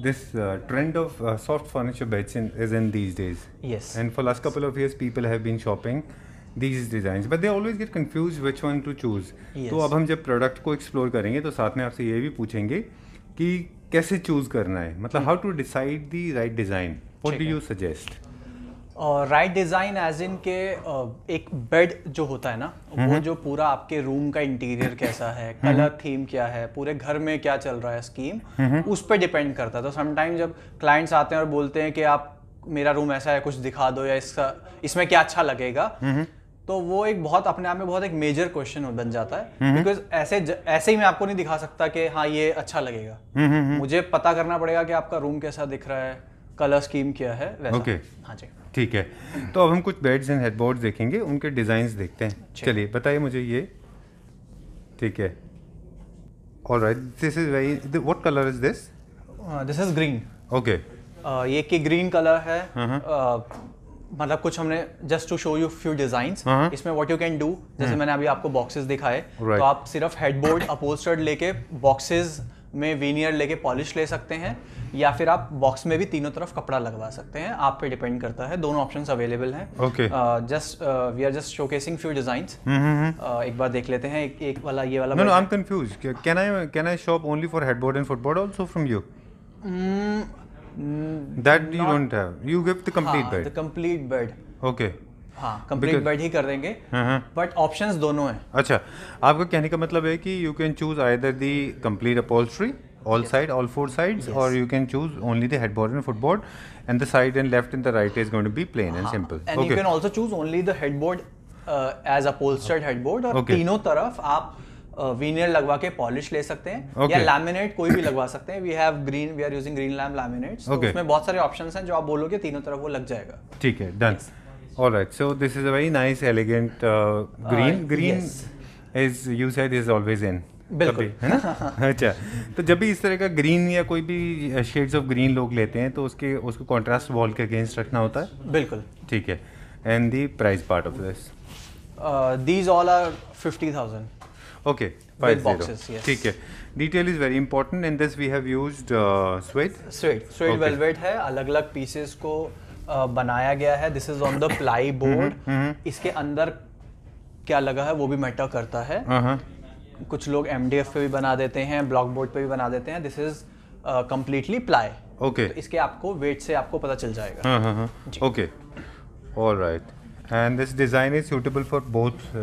this uh, trend of uh, soft furniture beds in, is in these days. Yes. And for last couple of years, people have been shopping these designs, but they always get confused which one to choose. Yes. तो अब हम जब product को explore करेंगे तो साथ में आपसे ये भी पूछेंगे कि कैसे चूज करना है मतलब how to decide the right design what do you suggest right design as in के एक बेड जो होता है ना वो जो पूरा आपके रूम का इंटीरियर कैसा है कलर थीम क्या है पूरे घर में क्या चल रहा है स्कीम उस पर डिपेंड करता है तो समटाइम जब क्लाइंट्स आते हैं और बोलते हैं कि आप मेरा रूम ऐसा है कुछ दिखा दो या इसका इसमें क्या अच्छा लगेगा तो वो एक बहुत अपने आप में बहुत एक मेजर क्वेश्चन बन जाता है बिकॉज ऐसे ऐसे ही मैं आपको नहीं दिखा सकता कि हाँ ये अच्छा लगेगा मुझे पता करना पड़ेगा कि आपका रूम कैसा दिख रहा है कलर स्कीम किया है वैसा ओके okay. हाँ जी ठीक है तो अब हम कुछ बेड्स एंड हेडबोर्ड देखेंगे उनके डिजाइन देखते हैं चलिए बताइए मुझे ये ठीक है और right this is very what colour is this this is green okay ये कि ग्रीन कलर है हाँ, हाँ। uh, मतलब कुछ हमने just to show you few design इसमें व्हाट यू कैन डू जैसे हम्म। मैंने अभी आपको बॉक्सेस दिखाए तो right. तो आप सिर्फ हेडबोर्ड अपोस्टर्ड लेके बॉक्सेस में वीनियर लेके पॉलिश ले सकते हैं या फिर आप बॉक्स में भी तीनों तरफ कपड़ा लगवा सकते हैं आप पे डिपेंड करता है दोनों ऑप्शंस अवेलेबल हैं okay just we are just showcasing few designs एक बार देख लेते हैं एक, एक वाला ये वाला no I am confuse can I can I shop only for headboard and footboard also from you that you don't have you give the complete bed the complete bed okay complete but options दोनों हैं अच्छा आपका कहने का मतलब हाँ, uh, polish uh, ले सकते हैं okay. या लैमिनेट कोई भी लगवा सकते हैं तो बहुत सारे ऑप्शंस हैं जो आप बोलोगे तीनों तरफ वो लग जाएगा ठीक है All right. So this is a very nice, elegant uh, green. Uh, green yes. as you said is always in. [laughs] अच्छा। तो जब भी इस तरह का ग्रीन या कोई भी शेड्स ऑफ ग्रीन लोग लेते हैं तो उसके उसको कॉन्ट्रास्ट वॉल के अगेंस्ट रखना होता है बिल्कुल ठीक है and the price part of this these all are fifty thousand okay ठीक है detail is very important and this we have used suede suede suede velvet है अलग अलग पीसेस को बनाया गया है this is on the ply board इसके अंदर क्या लगा है वो भी मैटर करता है हाँ, हाँ। कुछ लोग एम डी एफ पे भी बना देते हैं ब्लॉक बोर्ड पे भी बना देते हैं this is completely ply okay इसके आपको वेट से आपको पता चल जाएगा okay all right and this design is suitable for both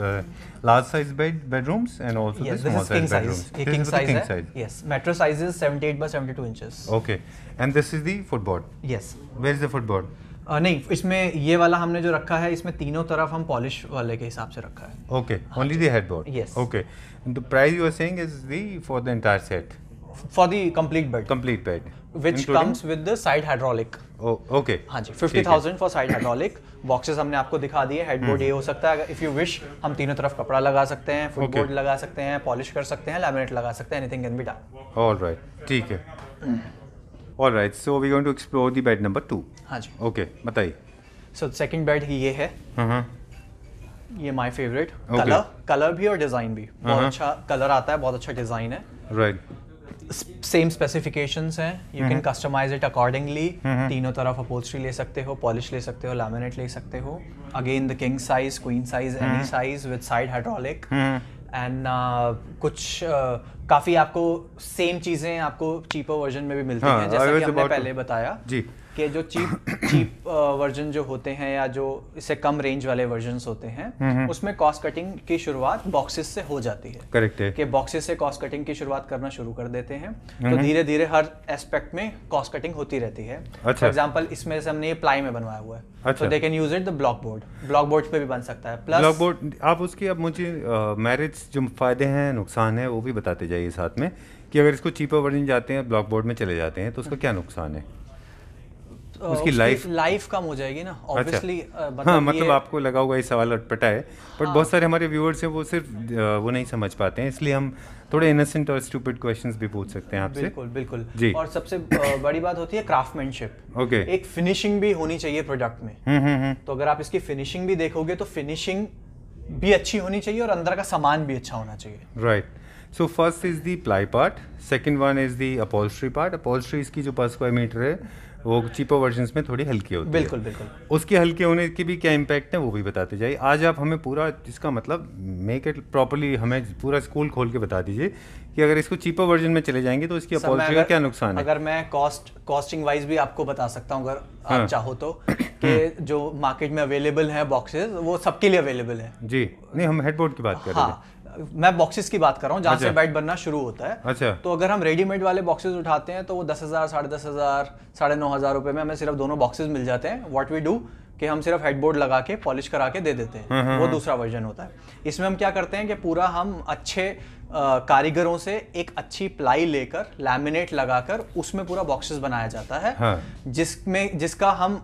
large size bed bedrooms and also this small size bedrooms king size king size yes metro size is 78 by 72 inches okay and this is the footboard yes where is the footboard नहीं इसमें ये वाला हमने जो रखा है इसमें तीनों तरफ हम पॉलिश वाले के हिसाब से रखा है okay only the headboard yes okay the price you are saying is the for the entire set for the complete bed complete bed which comes with the side hydraulic okay हाँ जी fifty thousand for side hydraulic boxes हमने आपको दिखा दिए headboard hmm. ये हो सकता है अगर इफ़ यू विश हम तीनों तरफ कपड़ा लगा सकते हैं फुट बोर्ड लगा सकते हैं पॉलिश कर सकते हैं लैमिनेट लगा सकते हैं anything can be done alright ठीक है hmm. All right so we going to explore the bed number two हाँ जी ओके बताइए सो सेकंड बेड ये है ये माय फेवरेट कलर कलर भी और डिज़ाइन भी बहुत अच्छा कलर आता है बहुत अच्छा डिज़ाइन है राइट सेम स्पेसिफिकेशंस हैं you can customise it accordingly तीनों तरफ अपोस्ट्री ले सकते हो पॉलिश ले सकते हो लैमिनेट ले सकते हो again the king size queen size any size with side hydraulic and कुछ uh, काफ़ी आपको सेम चीज़ें आपको चीपर वर्जन में भी मिलती हाँ, हैं जैसा कि हमने पहले बताया जी कि जो चीप चीप वर्जन जो होते हैं या जो इससे कम रेंज वाले वर्जन होते हैं उसमें कॉस्ट कटिंग की शुरुआत बॉक्सेस से हो जाती है करेक्ट है कि बॉक्सेस से कॉस्ट कटिंग की शुरुआत करना शुरू कर देते हैं तो धीरे धीरे हर एस्पेक्ट में कॉस्ट कटिंग होती रहती है फॉर अच्छा। एग्जाम्पल इसमें से हमने ये प्लाई में बनवाया हुआ है अच्छा they can use it the block board block board पे भी बन सकता है प्लस ब्लॉक बोर्ड आप उसकी अब मुझे मैरिज जो फायदे हैं नुकसान है वो भी बताते जाइए साथ में कि अगर इसको चीपर वर्जन जाते हैं ब्लॉक बोर्ड में चले जाते हैं तो उसका हम्म। क्या नुकसान है उसकी लाइफ लाइफ कम हो जाएगी ना ऑब्वियसली अच्छा, हाँ मतलब, मतलब आपको लगा होगा ये सवाल अटपटा है बट हाँ, बहुत सारे हमारे व्यूअर्स हैं वो सिर्फ वो नहीं समझ पाते हैं इसलिए हम थोड़े इनोसेंट और स्टूपिड क्वेश्चंस भी पूछ सकते हैं आपसे बिल्कुल बिल्कुल जी और सबसे बड़ी बात होती है क्राफ्टमैनशिप ओके एक फिनिशिंग भी होनी चाहिए प्रोडक्ट में हम्म, हम्म, हम्म। तो अगर आप इसकी फिनिशिंग भी देखोगे तो फिनिशिंग भी अच्छी होनी चाहिए और अंदर का सामान भी अच्छा होना चाहिए right so first is the ply part second one is the upholstery part upholstery इसकी जो पर स्क्वायर मीटर है वो चीपर वर्जन में थोड़ी हल्की होती बिल्कुल है। बिल्कुल उसके हल्के होने के भी क्या इम्पैक्ट है वो भी बताते जाइए आज आप हमें पूरा इसका मतलब मेक इट प्रॉपरली हमें पूरा स्कूल खोल के बता दीजिए कि अगर इसको चीपर वर्जन में चले जाएंगे तो इसकी अपॉर्चुनिटी का क्या नुकसान है अगर मैं कॉस्ट कॉस्टिंग वाइज भी आपको बता सकता हूँ अगर आप हाँ। चाहो तो [clears throat] हाँ। कि जो मार्केट में अवेलेबल है बॉक्सेस वो सबके लिए अवेलेबल है जी नहीं हम हेडबोर्ड की बात कर रहे हैं हाँ, मैं बॉक्सेस की बात कर रहा हूँ जहाँ अच्छा। से बैट बनना शुरू होता है अच्छा तो अगर हम रेडीमेड वाले बॉक्सेस उठाते हैं तो वो दस हज़ार साढ़े दस हज़ार साढ़े नौ हज़ार रुपए में हमें सिर्फ दोनों बॉक्सेस मिल जाते हैं व्हाट वी डू कि हम सिर्फ हेडबोर्ड लगा के पॉलिश करा के दे देते हैं हम्म, वो हम्म। दूसरा वर्जन होता है इसमें हम क्या करते हैं कि पूरा हम अच्छे कारीगरों से एक अच्छी प्लाई लेकर लैमिनेट लगाकर उसमें पूरा बॉक्सेस बनाया जाता है हाँ। जिसमें जिसका हम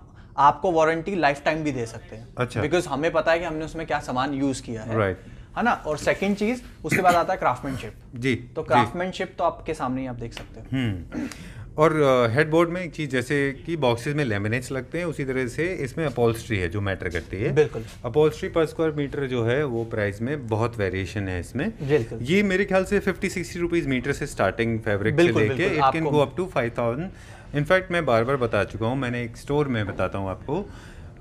आपको वारंटी लाइफ टाइम भी दे सकते हैं अच्छा बिकॉज हमें पता है कि हमने उसमें क्या सामान यूज किया है right. है ना और सेकंड चीज उसके बाद आता है क्राफ्टमैनशिप जी तो क्राफ्टमैनशिप तो आपके सामने ही आप देख सकते हो हम्म। और हेडबोर्ड बोर्ड में एक चीज़ जैसे कि बॉक्सेस में लेमिनेट्स लगते हैं उसी तरह से इसमें अपॉल्स्ट्री है जो मैटर करती है बिल्कुल अपॉल्स्ट्री पर स्क्वायर मीटर जो है वो प्राइस में बहुत वेरिएशन है इसमें बिल्कुल ये मेरे ख्याल से फिफ्टी सिक्सटी रुपीज़ मीटर से स्टार्टिंग फैब्रिक से लेके it can go up to five thousand in fact मैं बार बार बता चुका हूँ मैंने एक स्टोर में बताता हूँ आपको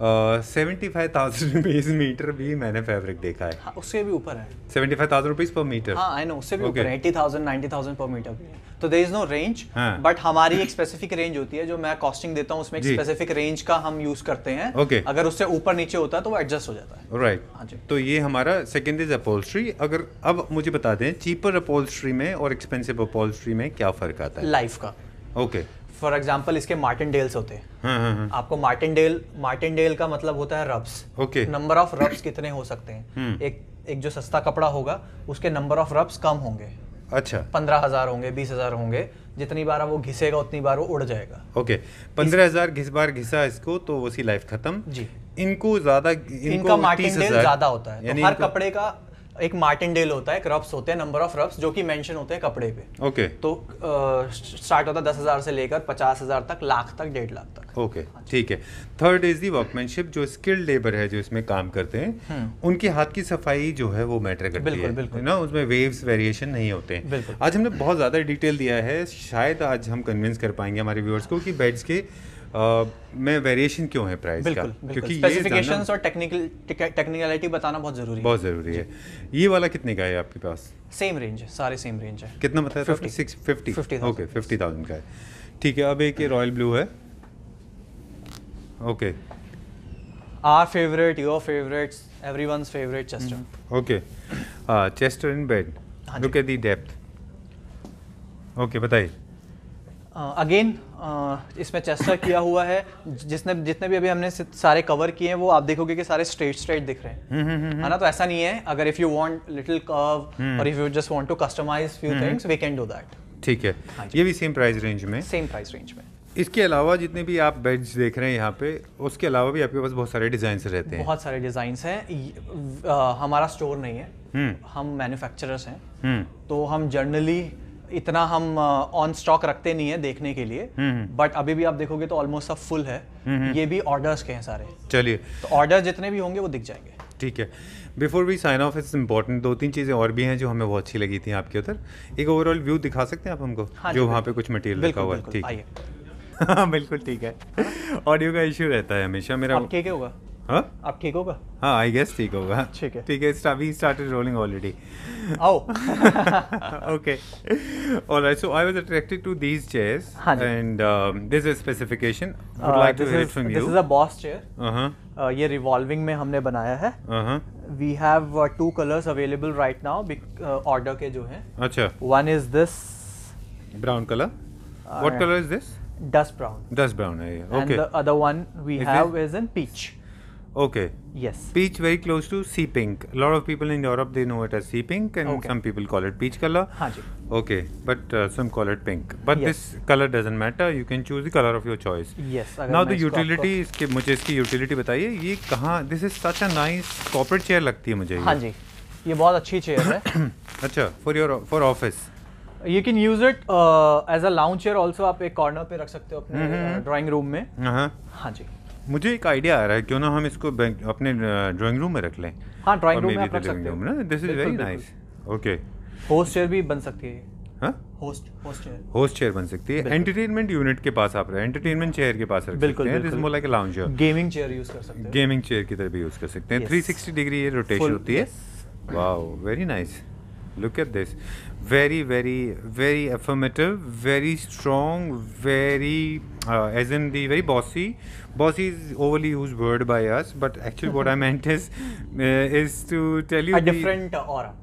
seventy five thousand rupees metre भी मैंने फैब्रिक देखा है हाँ, उससे भी ऊपर है seventy five thousand rupees per metre हाँ आई नो उससे भी ऊपर थाउजेंड थाउजेंड पर मीटर तो there is no range but हमारी एक स्पेसिफिक रेंज होती है जो मैं कॉस्टिंग देता हूँ उसमें स्पेसिफिक रेंज का हम यूज करते हैं ओके okay. अगर उससे ऊपर नीचे होता है तो वो एडजस्ट हो जाता है राइट right. हाँ जी तो ये हमारा सेकेंड इज अपोल्ट्री अगर अब मुझे बता दें चीपर अपोल्ट्री में और एक्सपेंसिव अपोल्ट्री में क्या फर्क आता है लाइफ का ओके okay. फॉर एग्जाम्पल इसके मार्टिन डेल्स होते हैं हाँ, हाँ, हाँ। आपको मार्टिन डेल मार्टिन डेल का मतलब होता है rubs okay number of rubs कितने हो सकते हैं हम्म। एक एक जो सस्ता कपड़ा होगा उसके नंबर ऑफ रब्स कम होंगे अच्छा पंद्रह हजार होंगे बीस हजार होंगे जितनी बार वो घिसेगा उतनी बार वो उड़ जाएगा ओके पंद्रह हजार घिस बार घिसा इसको तो उसी लाइफ खत्म जी इनको ज्यादा इनका मार्टिन डेल ज्यादा होता है तो हर कपड़े का एक मार्टिन डेल होता है एक रफ्स होते हैं नंबर ऑफ रफ्स जो कि मेंशन होते हैं कपड़े पे ओके okay. तो स्टार्ट होता है दस हज़ार से लेकर पचास हज़ार तक लाख तक डेढ़ लाख तक ओके ठीक है थर्ड इज दी वर्कमैनशिप जो स्किल्ड लेबर है जो इसमें काम करते हैं हम्म। उनके हाथ की सफाई जो है वो मैटर करती बिल्कुल, है बिल्कुल ना उसमें वेव्स वेरिएशन नहीं होते हैं आज हमने बहुत ज़्यादा डिटेल दिया है शायद आज हम कन्विंस कर पाएंगे हमारे व्यूअर्स को कि बेड्स के में वेरिएशन क्यों है प्राइस का क्योंकि स्पेसिफिकेशंस और टेक्निकल टेक्निकलिटी बताना बहुत जरूरी है बहुत जरूरी है ये वाला कितने का है आपके पास सेम रेंज है सारे सेम रेंज है कितना बताया fifty six fifty okay fifty thousand का है ठीक है अब एक रॉयल ब्लू है okay our favourite your favourite everyone favourite chester okay chester in bed look at the depth okay बताइए अगेन इसमें चेस्टर किया हुआ है जिसने जितने भी अभी हमने सारे कवर किए हैं वो आप देखोगे कि सारे स्ट्रेट स्ट्रेट दिख रहे हैं हम्म, हम्म, हम्म, है ना तो ऐसा नहीं है अगर if you want little curve और if you just want to customise few things we can do that ठीक है हाँ ये भी सेम प्राइस रेंज में सेम प्राइस रेंज में इसके अलावा जितने भी आप बेड्स देख रहे हैं यहाँ पे उसके अलावा भी आपके पास बहुत सारे डिजाइन रहते हैं बहुत सारे डिजाइन हैं हमारा स्टोर नहीं है हम मैन्युफैक्चरर्स हैं तो हम जनरली इतना हम ऑन uh, स्टॉक रखते नहीं है देखने के लिए बट हम्म, हम्म। अभी भी आप देखोगे तो ऑलमोस्ट सब फुल है हम्म, ये भी ऑर्डर्स के हैं सारे चलिए तो ऑर्डर जितने भी होंगे वो दिख जाएंगे ठीक है before we sign off it's important दो तीन चीज़ें और भी हैं जो हमें बहुत अच्छी लगी थी आपके उधर एक ओवरऑल व्यू दिखा सकते हैं आप हमको हाँ जो वहाँ पे कुछ मटेरियल लिखा हुआ है ठीक है बिल्कुल ठीक है ऑडियो [laughs] का इश्यू रहता है हमेशा मेरा क्या होगा हाँ? आप ठीक होगा हाँ आई गेस ठीक होगा ठीक है ठीक है स्टार्टेड रोलिंग ऑलरेडी आओ okay alright so I was attracted to these chairs and this is specification would like to hear from you this is a boss chair ये रिवॉल्विंग में हमने बनाया है we have two colours available right now order के जो हैं अच्छा one is this brown colour what colour is this dust brown dust brown yeah, okay and the other one we is have it? is in peach Okay. Yes. Peach very close to sea pink. A lot of people in Europe they know it as sea pink, and okay. some people call it peach color. Haji. Okay, but uh, some call it pink. But yes. this color doesn't matter. You can choose the color of your choice. Yes. Now the utility इसके मुझे इसकी utility बताइए ये कहाँ this is such a nice corporate chair लगती है मुझे. हाँ जी. ये बहुत अच्छी chair है. अच्छा. For your for office. You can use it uh, as a lounge chair also. आप एक corner पे रख सकते हो अपने drawing room में हाँ. हाँ जी मुझे एक आइडिया आ रहा है क्यों ना हम इसको अपने ड्राइंग रूम में रख लें हाँ ड्राइंग रूम में रख सकते हैं this is very nice okay host chair भी बन सकती है होस्ट होस्ट चेयर बन सकती है एंटरटेनमेंट यूनिट के पास आप रहे एंटरटेनमेंट चेयर के पास रख सकते हैं this more like lounge gaming chair use कर सकते हैं गेमिंग चेयर की तरह भी यूज कर सकते हैं 360 डिग्री ये रोटेशन होती है wow very nice look at this very very very affirmative very strong very uh, as in the very bossy bossy is overly used word by us but actually what i [laughs] meant is uh, is to tell you a different aura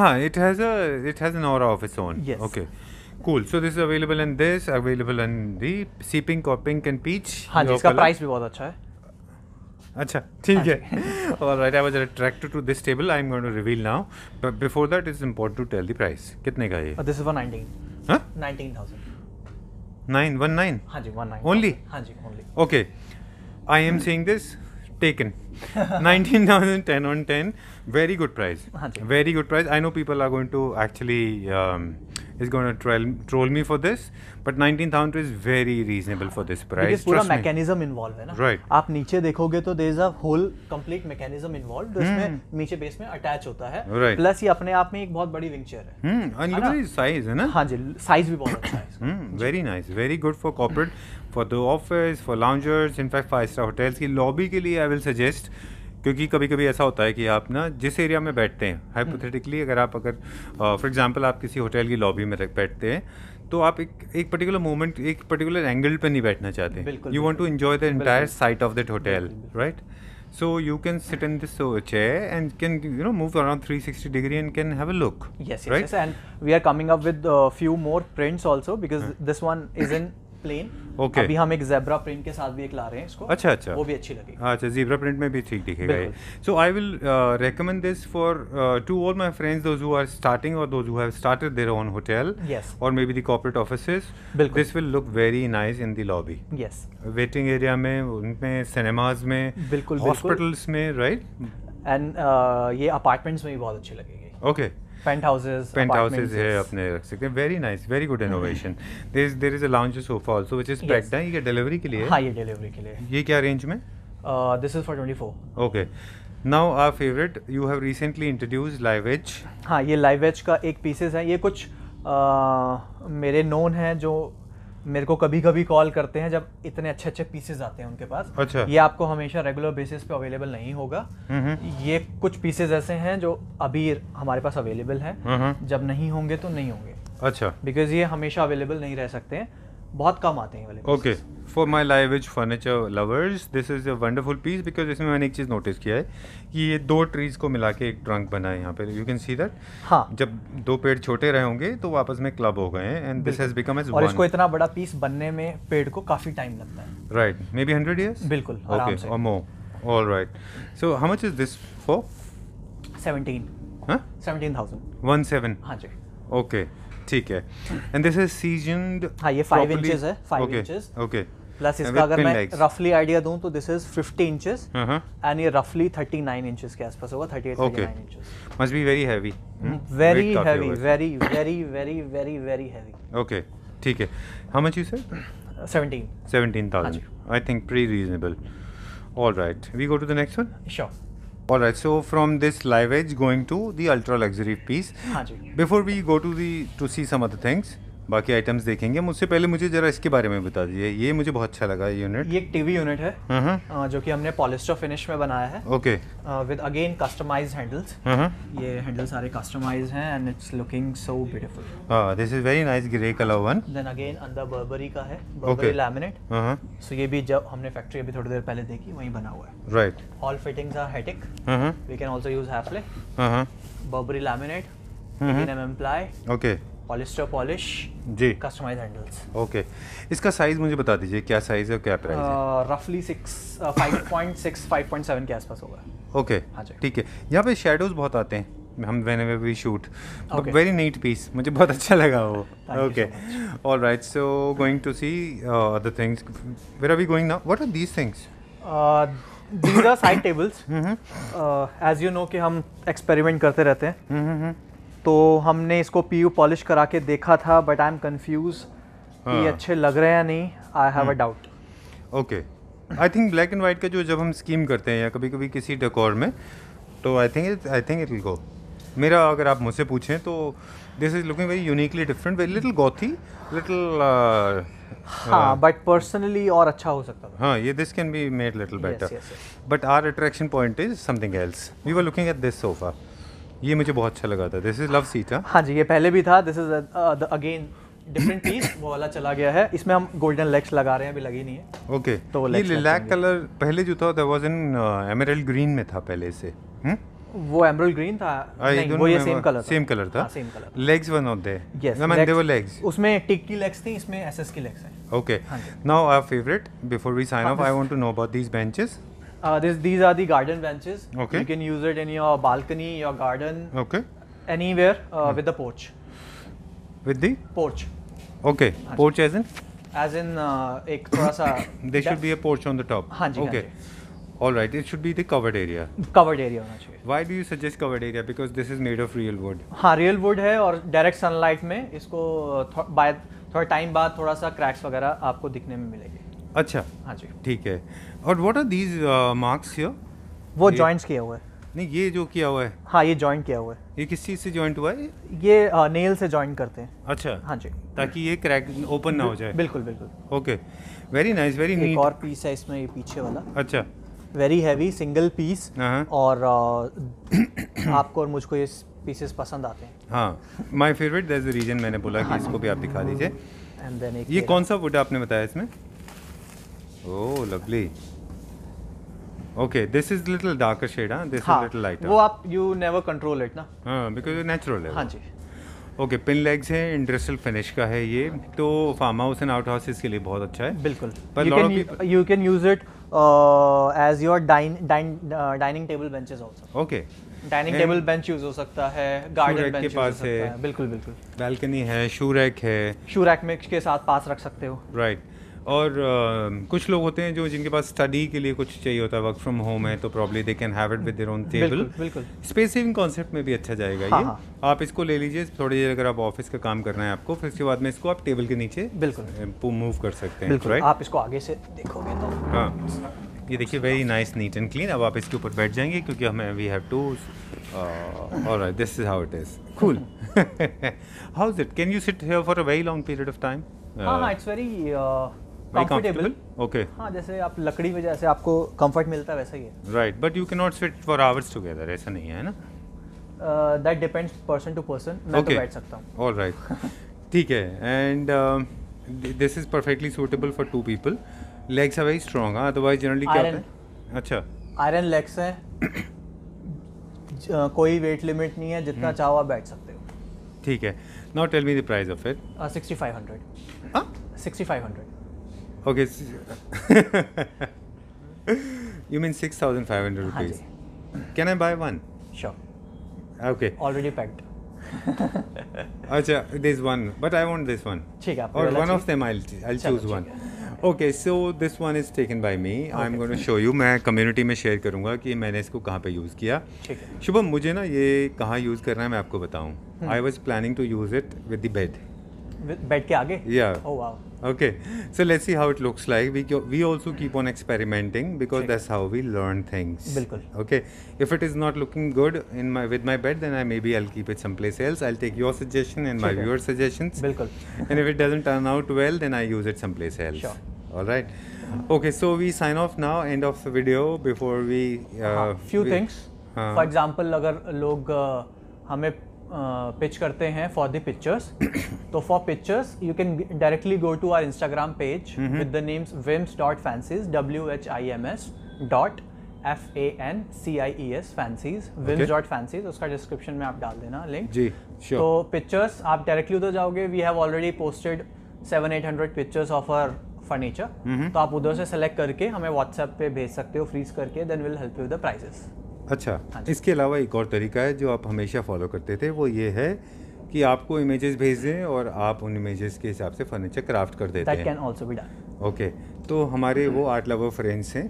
huh it has a it has an aura of its own yes okay cool so this is available in this available in the sea pink or pink and peach हाँ जी price price भी बहुत अच्छा अच्छा ठीक है और right I was attracted to this table I am going to reveal now but before that is important to tell the price कितने का ये दिस इज फॉर 19 हां 19000 919 हां जी 19 ओनली हां जी only okay I am seeing this taken 19000 10 on 10 very very good price हाँ very good price i know people are going to actually um, is going to troll, troll me for this but nineteen thousand is very reasonable for this price पूरा mechanism involve है ना right right. आप नीचे देखोगे तो there is a whole complete mechanism involve जो इसमें नीचे बेस में अटैच होता है right. प्लस ये अपने आप में एक बहुत बड़ी विंग चेयर है साइज hmm. है ना हाँ जी साइज भी बहुत अच्छा है very nice very good for corporate for the office for loungers in fact five star hotels की लॉबी के लिए आई विल सजेस्ट क्योंकि कभी कभी ऐसा होता है कि आप ना जिस एरिया में बैठते हैं हाइपोथेटिकली हम्म। अगर आप अगर फॉर एग्जांपल आप किसी होटल की लॉबी में बैठते हैं तो आप एक एक पर्टिकुलर मोमेंट एक पर्टिकुलर एंगल पे नहीं बैठना चाहते you want to enjoy the entire sight of that hotel right so you can sit in this chair and can you know move around 360 degree and can have a look right and we are coming up with few more prints also because this one is in plain okay अभी हम एक zebra print के साथ भी एक ला रहे हैं इसको अच्छा अच्छा वो भी अच्छी लगेगी हाँ, अच्छा जेब्रा प्रिंट में भी ठीक दिखेगा so I will recommend this for to all my friends those who are starting और those who have started their own hotel yes और maybe the corporate offices this will look very nice in the lobby yes waiting area में उनमें cinemas में बिल्कुल hospitals में right and uh, ये apartments में भी बहुत अच्छी लगेगी okay okay. Penthouses penthouses है अपने रख सकते हैं very nice very good innovation there there is sofa is packed है ये डिलीवरी के लिए हाँ ये डिलीवरी के लिए ये क्या रेंज में this is for okay now favourite you have recently live हाँ ये लाइव का एक पीसेज है ये कुछ uh, मेरे नोन हैं जो मेरे को कभी कभी कॉल करते हैं जब इतने अच्छे अच्छे पीसेज आते हैं उनके पास अच्छा ये आपको हमेशा रेगुलर बेसिस पे अवेलेबल नहीं होगा ये कुछ पीसेज ऐसे हैं जो अभी हमारे पास अवेलेबल है जब नहीं होंगे तो नहीं होंगे अच्छा बिकॉज ये हमेशा अवेलेबल नहीं रह सकते हैं बहुत कम आते हैं वाले okay for my live is furniture lovers this is a wonderful piece because इसमें मैंने एक चीज़ नोटिस किया है कि ये दो ट्रीज को मिला के एक ट्रंक बना है यहाँ पे यू कैन सी दैट हाँ जब दो पेड़ छोटे रहे होंगे तो वापस में क्लब हो गए हैं and this has become age और इसको इतना बड़ा पीस बनने में पेड़ को काफ़ी टाइम लगता है right maybe hundred years बिल्कुल ओके और मो all right so how much is this for seventeen seventeen thousand one seven हाँ जी ओके okay. ठीक है एंड दिस इज सीजनड हां ये 5 इंचेस है 5 इंचेस ओके प्लस इसका अगर मैं रफली आइडिया दूं तो दिस इज 50 इंचेस एंड ये रफली 39 इंचेस के आसपास होगा 38 39 inches must be very heavy very heavy very very very very very heavy okay ठीक है how much you said 17 17000 I think pre reasonable alright we go to the next one sure All right. So from this live edge, going to the ultra luxury piece. हाँ Before we go to the to see some other things. बाकी items देखेंगे मुझसे पहले मुझे ज़रा इसके बारे में बता दीजिए ये मुझे बहुत अच्छा लगा ये यूनिट ये एक टीवी यूनिट है हम्म हम्म। जो कि हमने पॉलिस्टर फिनिश में बनाया है okay with again customised handles ये हैंडल सारे कस्टमाइज्ड हैं and it's looking so beautiful हां this is very nice grey colour one then again अंदर बर्बरी का है बर्बरी लैमिनेट सो ये भी जब हमने फैक्ट्री अभी थोड़ी देर पहले देखी वहीं बना हुआ है right all fittings are Hettich we can also use Hafele Burberry laminate 18 mm ply okay polyester polish जी कस्टमाइज हैंडल्स ओके इसका साइज़ मुझे बता दीजिए क्या साइज़ है क्या प्राइस है रफली six five point six five point seven के आसपास होगा ओके हाँ जी ठीक है यहाँ पे शेडोज़ बहुत आते हैं हम when we we shoot very neat piece मुझे बहुत अच्छा लगा वो okay all right so going to see other things where are we going now what are these things these are side tables as you know कि हम experiment करते रहते हैं mm-hmm, mm-hmm. तो हमने इसको पी यू पॉलिश करा के देखा था बट आई एम कन्फ्यूज ये अच्छे लग रहे हैं या नहीं I have a doubt okay I think black and white का जो जब हम स्कीम करते हैं या कभी कभी किसी डेकोर में तो I think I think it will go मेरा अगर आप मुझसे पूछें तो this is looking very uniquely different very little gothy little हाँ बट पर्सनली और अच्छा हो सकता था हाँ ये this can be made little better but our attraction point is something else we were looking at this sofa ये मुझे बहुत अच्छा लगा था दिस इज लव सीट हाँ जी ये पहले भी था this is again different piece वो वाला चला गया है इसमें हम गोल्डन लेग्स लगा रहे हैं अभी लगी नहीं है ओके तो ये लिलैक कलर पहले जो था वाज इन एमरल्ड ग्रीन में था पहले से hmm? वो एमरल्ड ग्रीन था नहीं वो ये सेम कलर सेम कलर था same colour legs one of they yes man mean they were legs उसमें टिक की लेग्स थी इसमें एसएस की लेग्स हैं okay now our favourite before we sign off I want to know about these benches Uh, this, these are the garden benches. Okay. You can use it in your balcony, your garden. Okay. Anywhere uh, hmm. with the porch. With the porch. Okay. Haan porch as in? As in uh, एक थोड़ा सा. there should be a porch on the top. हाँ जी. Okay. Haan ji. All right, it should be the covered area. Covered area होना चाहिए. Why do you suggest covered area? Because this is made of real wood. हाँ, real wood है और direct sunlight में इसको by थोड़ा time बाद थोड़ा सा cracks वगैरह आपको दिखने में मिलेंगे. अच्छा. हाँ जी. ठीक है. और what are these marks here वो जॉइंट्स किए हुए नहीं ये जो किया हुआ है हाँ ये जॉइंट किया हुआ है ये किस चीज़ से जॉइंट हुआ है ये नेल uh, से जॉइंट करते हैं अच्छा हाँ जी ताकि ये क्रैक ओपन ना हो जाए बिल्कुल बिल्कुल okay very nice very neat एक और पीस है इसमें ये पीछे वाला अच्छा वेरी हैवी सिंगल पीस और uh, आपको और मुझको ये पीसेस पसंद आते हैं हाँ my favourite that the reason मैंने बोला कि हाँ इसको भी आप दिखा दीजिए एंड देन ये कौन सा वुड आपने बताया इसमें oh oh, lovely okay this is little darker shade हां दिस इज लिटिल लाइटर वो आप यू नेवर कंट्रोल इट ना? हां बिकॉज़ it नेचुरल है. हां जी. ओके पिन लेग्स हैं इंडस्ट्रियल फिनिश का है ये तो फार्म हाउस एंड आउट हाउसेस के लिए बहुत अच्छा है बिल्कुल पर you can you can use it as your dining table benches also okay dining table bench use हो सकता है गार्डन बेंच के पास है बिल्कुल बिल्कुल बालकनी है शू रैक है शू रैक में के साथ पास रख सकते हो राइट right. और uh, कुछ लोग होते हैं जो जिनके पास स्टडी के लिए कुछ चाहिए होता है वर्क फ्रॉम होम है तो probably they can have it with their own table बिल्कुल स्पेस सेविंग कॉन्सेप्ट में भी अच्छा जाएगा हाँ, ये हाँ. आप इसको ले लीजिए थोड़ी देर अगर आप ऑफिस का काम करना है आपको फिर उसके बाद में इसको आप टेबल के नीचे बिल्कुल मूव कर सकते हैं राइट आप इसको आगे से देखोगे तो हाँ ये देखिए very nice neat and clean अब आप इसके ऊपर बैठ जाएंगे क्योंकि हमें वी हैव टू और this is how it is cool how is it can you sit here for a very long period of time हाँ हाँ इट्स uh, वेरी हाँ, आपको ही राइट बट एंड जनरली क्या अच्छा आयरन लेग्स हैं uh, कोई वेट लिमिट नहीं है जितना हम्म। चाहो आप बैठ सकते हो ठीक है not tell me the price of it sixty five hundred sixty five hundred okay you mean six thousand five hundred rupees can I buy one sure okay already packed अच्छा this one but I want this one ठीक है और one of them I I choose one okay so this one is taken by me I am going to show you मैं community में share करूंगा कि मैंने इसको कहाँ पे यूज़ किया शुभम मुझे ना ये कहाँ यूज़ करना है मैं आपको बताऊँ I was planning to use it with the bed बैठ के आगे या okay so let's see how it looks like we we also keep on experimenting because that's how we learn things बिल्कुल okay if it is not looking good in my with my bed then I maybe I keep it some place else I take your suggestion and my viewer suggestions बिल्कुल and if it doesn't turn out well then I use it some place else all right okay so we sign off now end of video before we few things for example अगर लोग हमें pitch uh, करते हैं for the pictures तो for pictures you can directly go to our Instagram page with the names whims dot fancies W H I M S dot F A N C I E S fancies whims dot fancies उसका description में आप डाल देना link जी तो pictures आप directly उधर जाओगे we have already posted seven eight hundred pictures of our furniture तो आप उधर से सेलेक्ट करके हमें व्हाट्सएप पे भेज सकते हो फ्रीज करके then will help you the prices अच्छा हाँ इसके अलावा एक और तरीका है जो आप हमेशा फॉलो करते थे वो ये है कि आपको इमेजेस भेज दें और आप उन इमेजेस के हिसाब से फर्नीचर क्राफ्ट कर देते हैं ओके okay, तो हमारे वो आर्ट लवर फ्रेंड्स हैं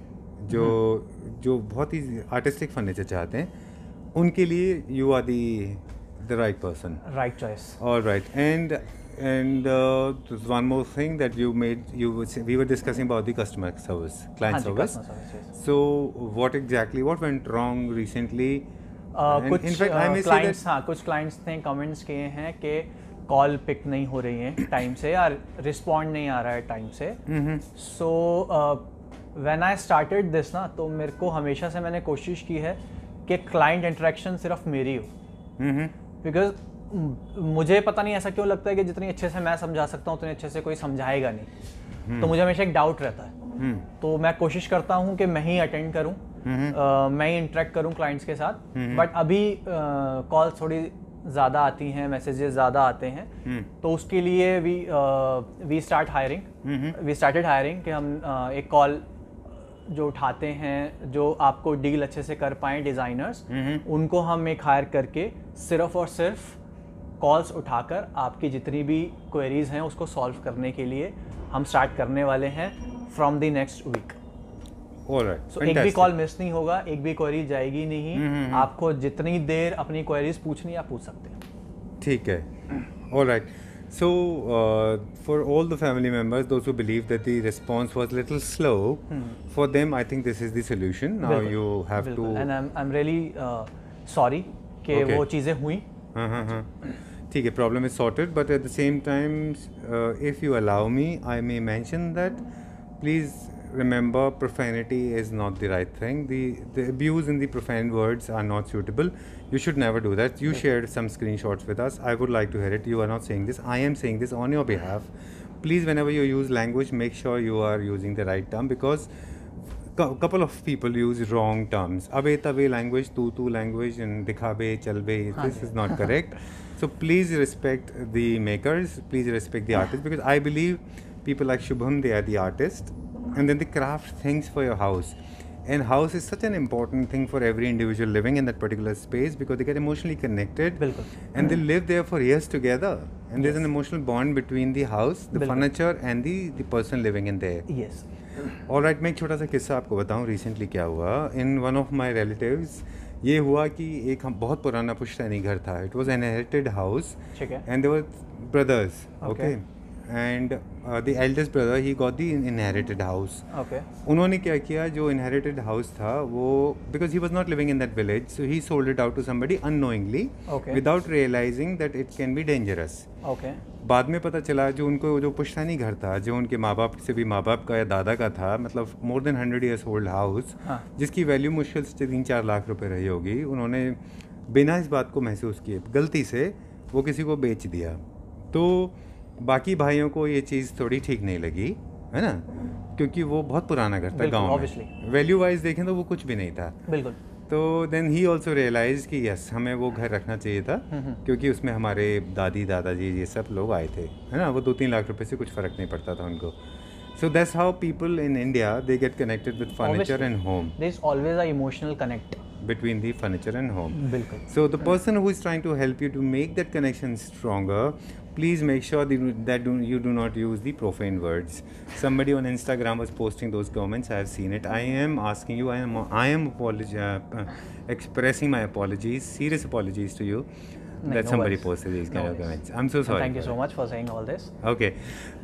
जो mm-hmm. जो बहुत ही आर्टिस्टिक फर्नीचर चाहते हैं उनके लिए you are the the right person right choice और right and and uh, there's one more thing that you made. You was, we were discussing about the customer service, client हाँ जी, service. customer service, yes. So what exactly? What went wrong recently? Uh, And in कुछ fact, I may say clients हाँ कुछ clients ने comments किए हैं कि call pick नहीं हो रही है टाइम से या रिस्पॉन्ड नहीं आ रहा है टाइम से so when I started this ना तो मेरे को हमेशा से मैंने कोशिश की है कि क्लाइंट इंटरेक्शन सिर्फ मेरी हो that बिकॉज मुझे पता नहीं ऐसा क्यों लगता है कि जितनी अच्छे से मैं समझा सकता हूँ उतने अच्छे से कोई समझाएगा नहीं हम्म। तो मुझे हमेशा एक डाउट रहता है हम्म। तो मैं कोशिश करता हूँ कि मैं ही अटेंड करूँ हम्म। मैं ही इंटरेक्ट करूँ क्लाइंट्स के साथ बट अभी कॉल थोड़ी ज़्यादा आती हैं मैसेजेस ज़्यादा आते हैं तो उसके लिए we we start hiring we started hiring कि हम uh, एक कॉल जो उठाते हैं जो आपको डील अच्छे से कर पाए डिज़ाइनर्स उनको हम एक हायर करके सिर्फ और सिर्फ कॉल्स उठाकर आपकी जितनी भी क्वेरीज़ हैं उसको सॉल्व करने के लिए हम स्टार्ट करने वाले हैं from the next week so एक भी कॉल मिस नहीं होगा एक भी क्वेरी जाएगी नहीं mm-hmm. आपको जितनी देर अपनी क्वेरीज पूछनी आप पूछ सकते हैं ठीक है all right so for all the family members those who believe that the response was little slow for them I think this is the solution now you have to and I am really sorry कि वो चीज़ें हुई हाँ, हाँ, हाँ। ठीक है problem is sorted but at the same time if you allow me I may mention that please remember profanity is not the right thing those in the profane words are not suitable you should never do that you share some screen shots with us I would like to hear it you are not saying this I am saying this on your behalf please whenever you use language make sure you are using the right term because couple of people use wrong terms अबे तबे language तू तू language दिखा बे चल बे this is not correct So please respect the makers, please respect the artists because I believe people like Shubham, they are the artists. And then they craft things for your house. And house is such an important thing for every individual living in that particular space because they get emotionally connected. Bilkul. And they live there for years together. And yes. there's an emotional bond between the house, the Bilkul. furniture and the, the person living in there. Yes. और right मैं एक छोटा सा किस्सा आपको बताऊं recently क्या हुआ in one of my relatives ये हुआ कि एक हम बहुत पुराना पुश्तैनी घर था it was inherited house and there were brothers okay and the eldest brother he got the inherited house उन्होंने क्या किया जो इनहेरिटेड हाउस था वो because he was not living in that village so he sold it out to somebody unknowingly without realizing that it can be dangerous okay बाद में पता चला जो उनको जो पुश्तानी घर था जो उनके माँ बाप से भी माँ बाप का या दादा का था मतलब more than hundred years old house जिसकी वैल्यू मुश्किल से तीन चार लाख रुपये रही होगी उन्होंने बिना इस बात को महसूस किए गलती से वो किसी को बेच दिया तो बाकी भाइयों को ये चीज़ थोड़ी ठीक नहीं लगी है ना क्योंकि वो बहुत पुराना घर था गाँव वैल्यू वाइज देखें तो वो कुछ भी नहीं था बिल्कुल तो देन ही ऑल्सो रियलाइज कि यस हमें वो घर रखना चाहिए था हम्म, हम्म। क्योंकि उसमें हमारे दादी दादाजी ये सब लोग आए थे है ना वो दो तीन लाख रुपए से कुछ फ़र्क नहीं पड़ता था उनको So that's how people in India they get connected with furniture Obviously, and home. There's always an emotional connect between the furniture and home. Bilkul. So the person who is trying to help you to make that connection stronger, please make sure that you do not use the profane words. Somebody on Instagram was posting those comments. I have seen it. I am asking you. I am. I am apologi- uh, expressing my apologies, serious apologies to you like that no somebody worries. posted these kind no of comments. I'm so sorry. And thank you so much for saying all this. Okay.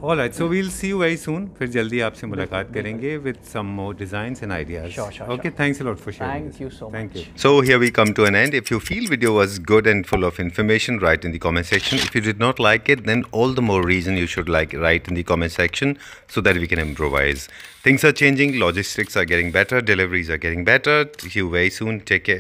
All right. So we'll see you very soon. फिर जल्दी आपसे मुलाकात करेंगे with some more designs and ideas. Sure, sure. Okay. Sure. Thanks a lot for sharing. Thank this. you so thank much. Thank you. So here we come to an end. If you feel video was good and full of information, write in the comment section. If you did not like it, then all the more reason you should like write in the comment section so that we can improvise. Things are changing. Logistics are getting better. Deliveries are getting better. See you very soon. Take care.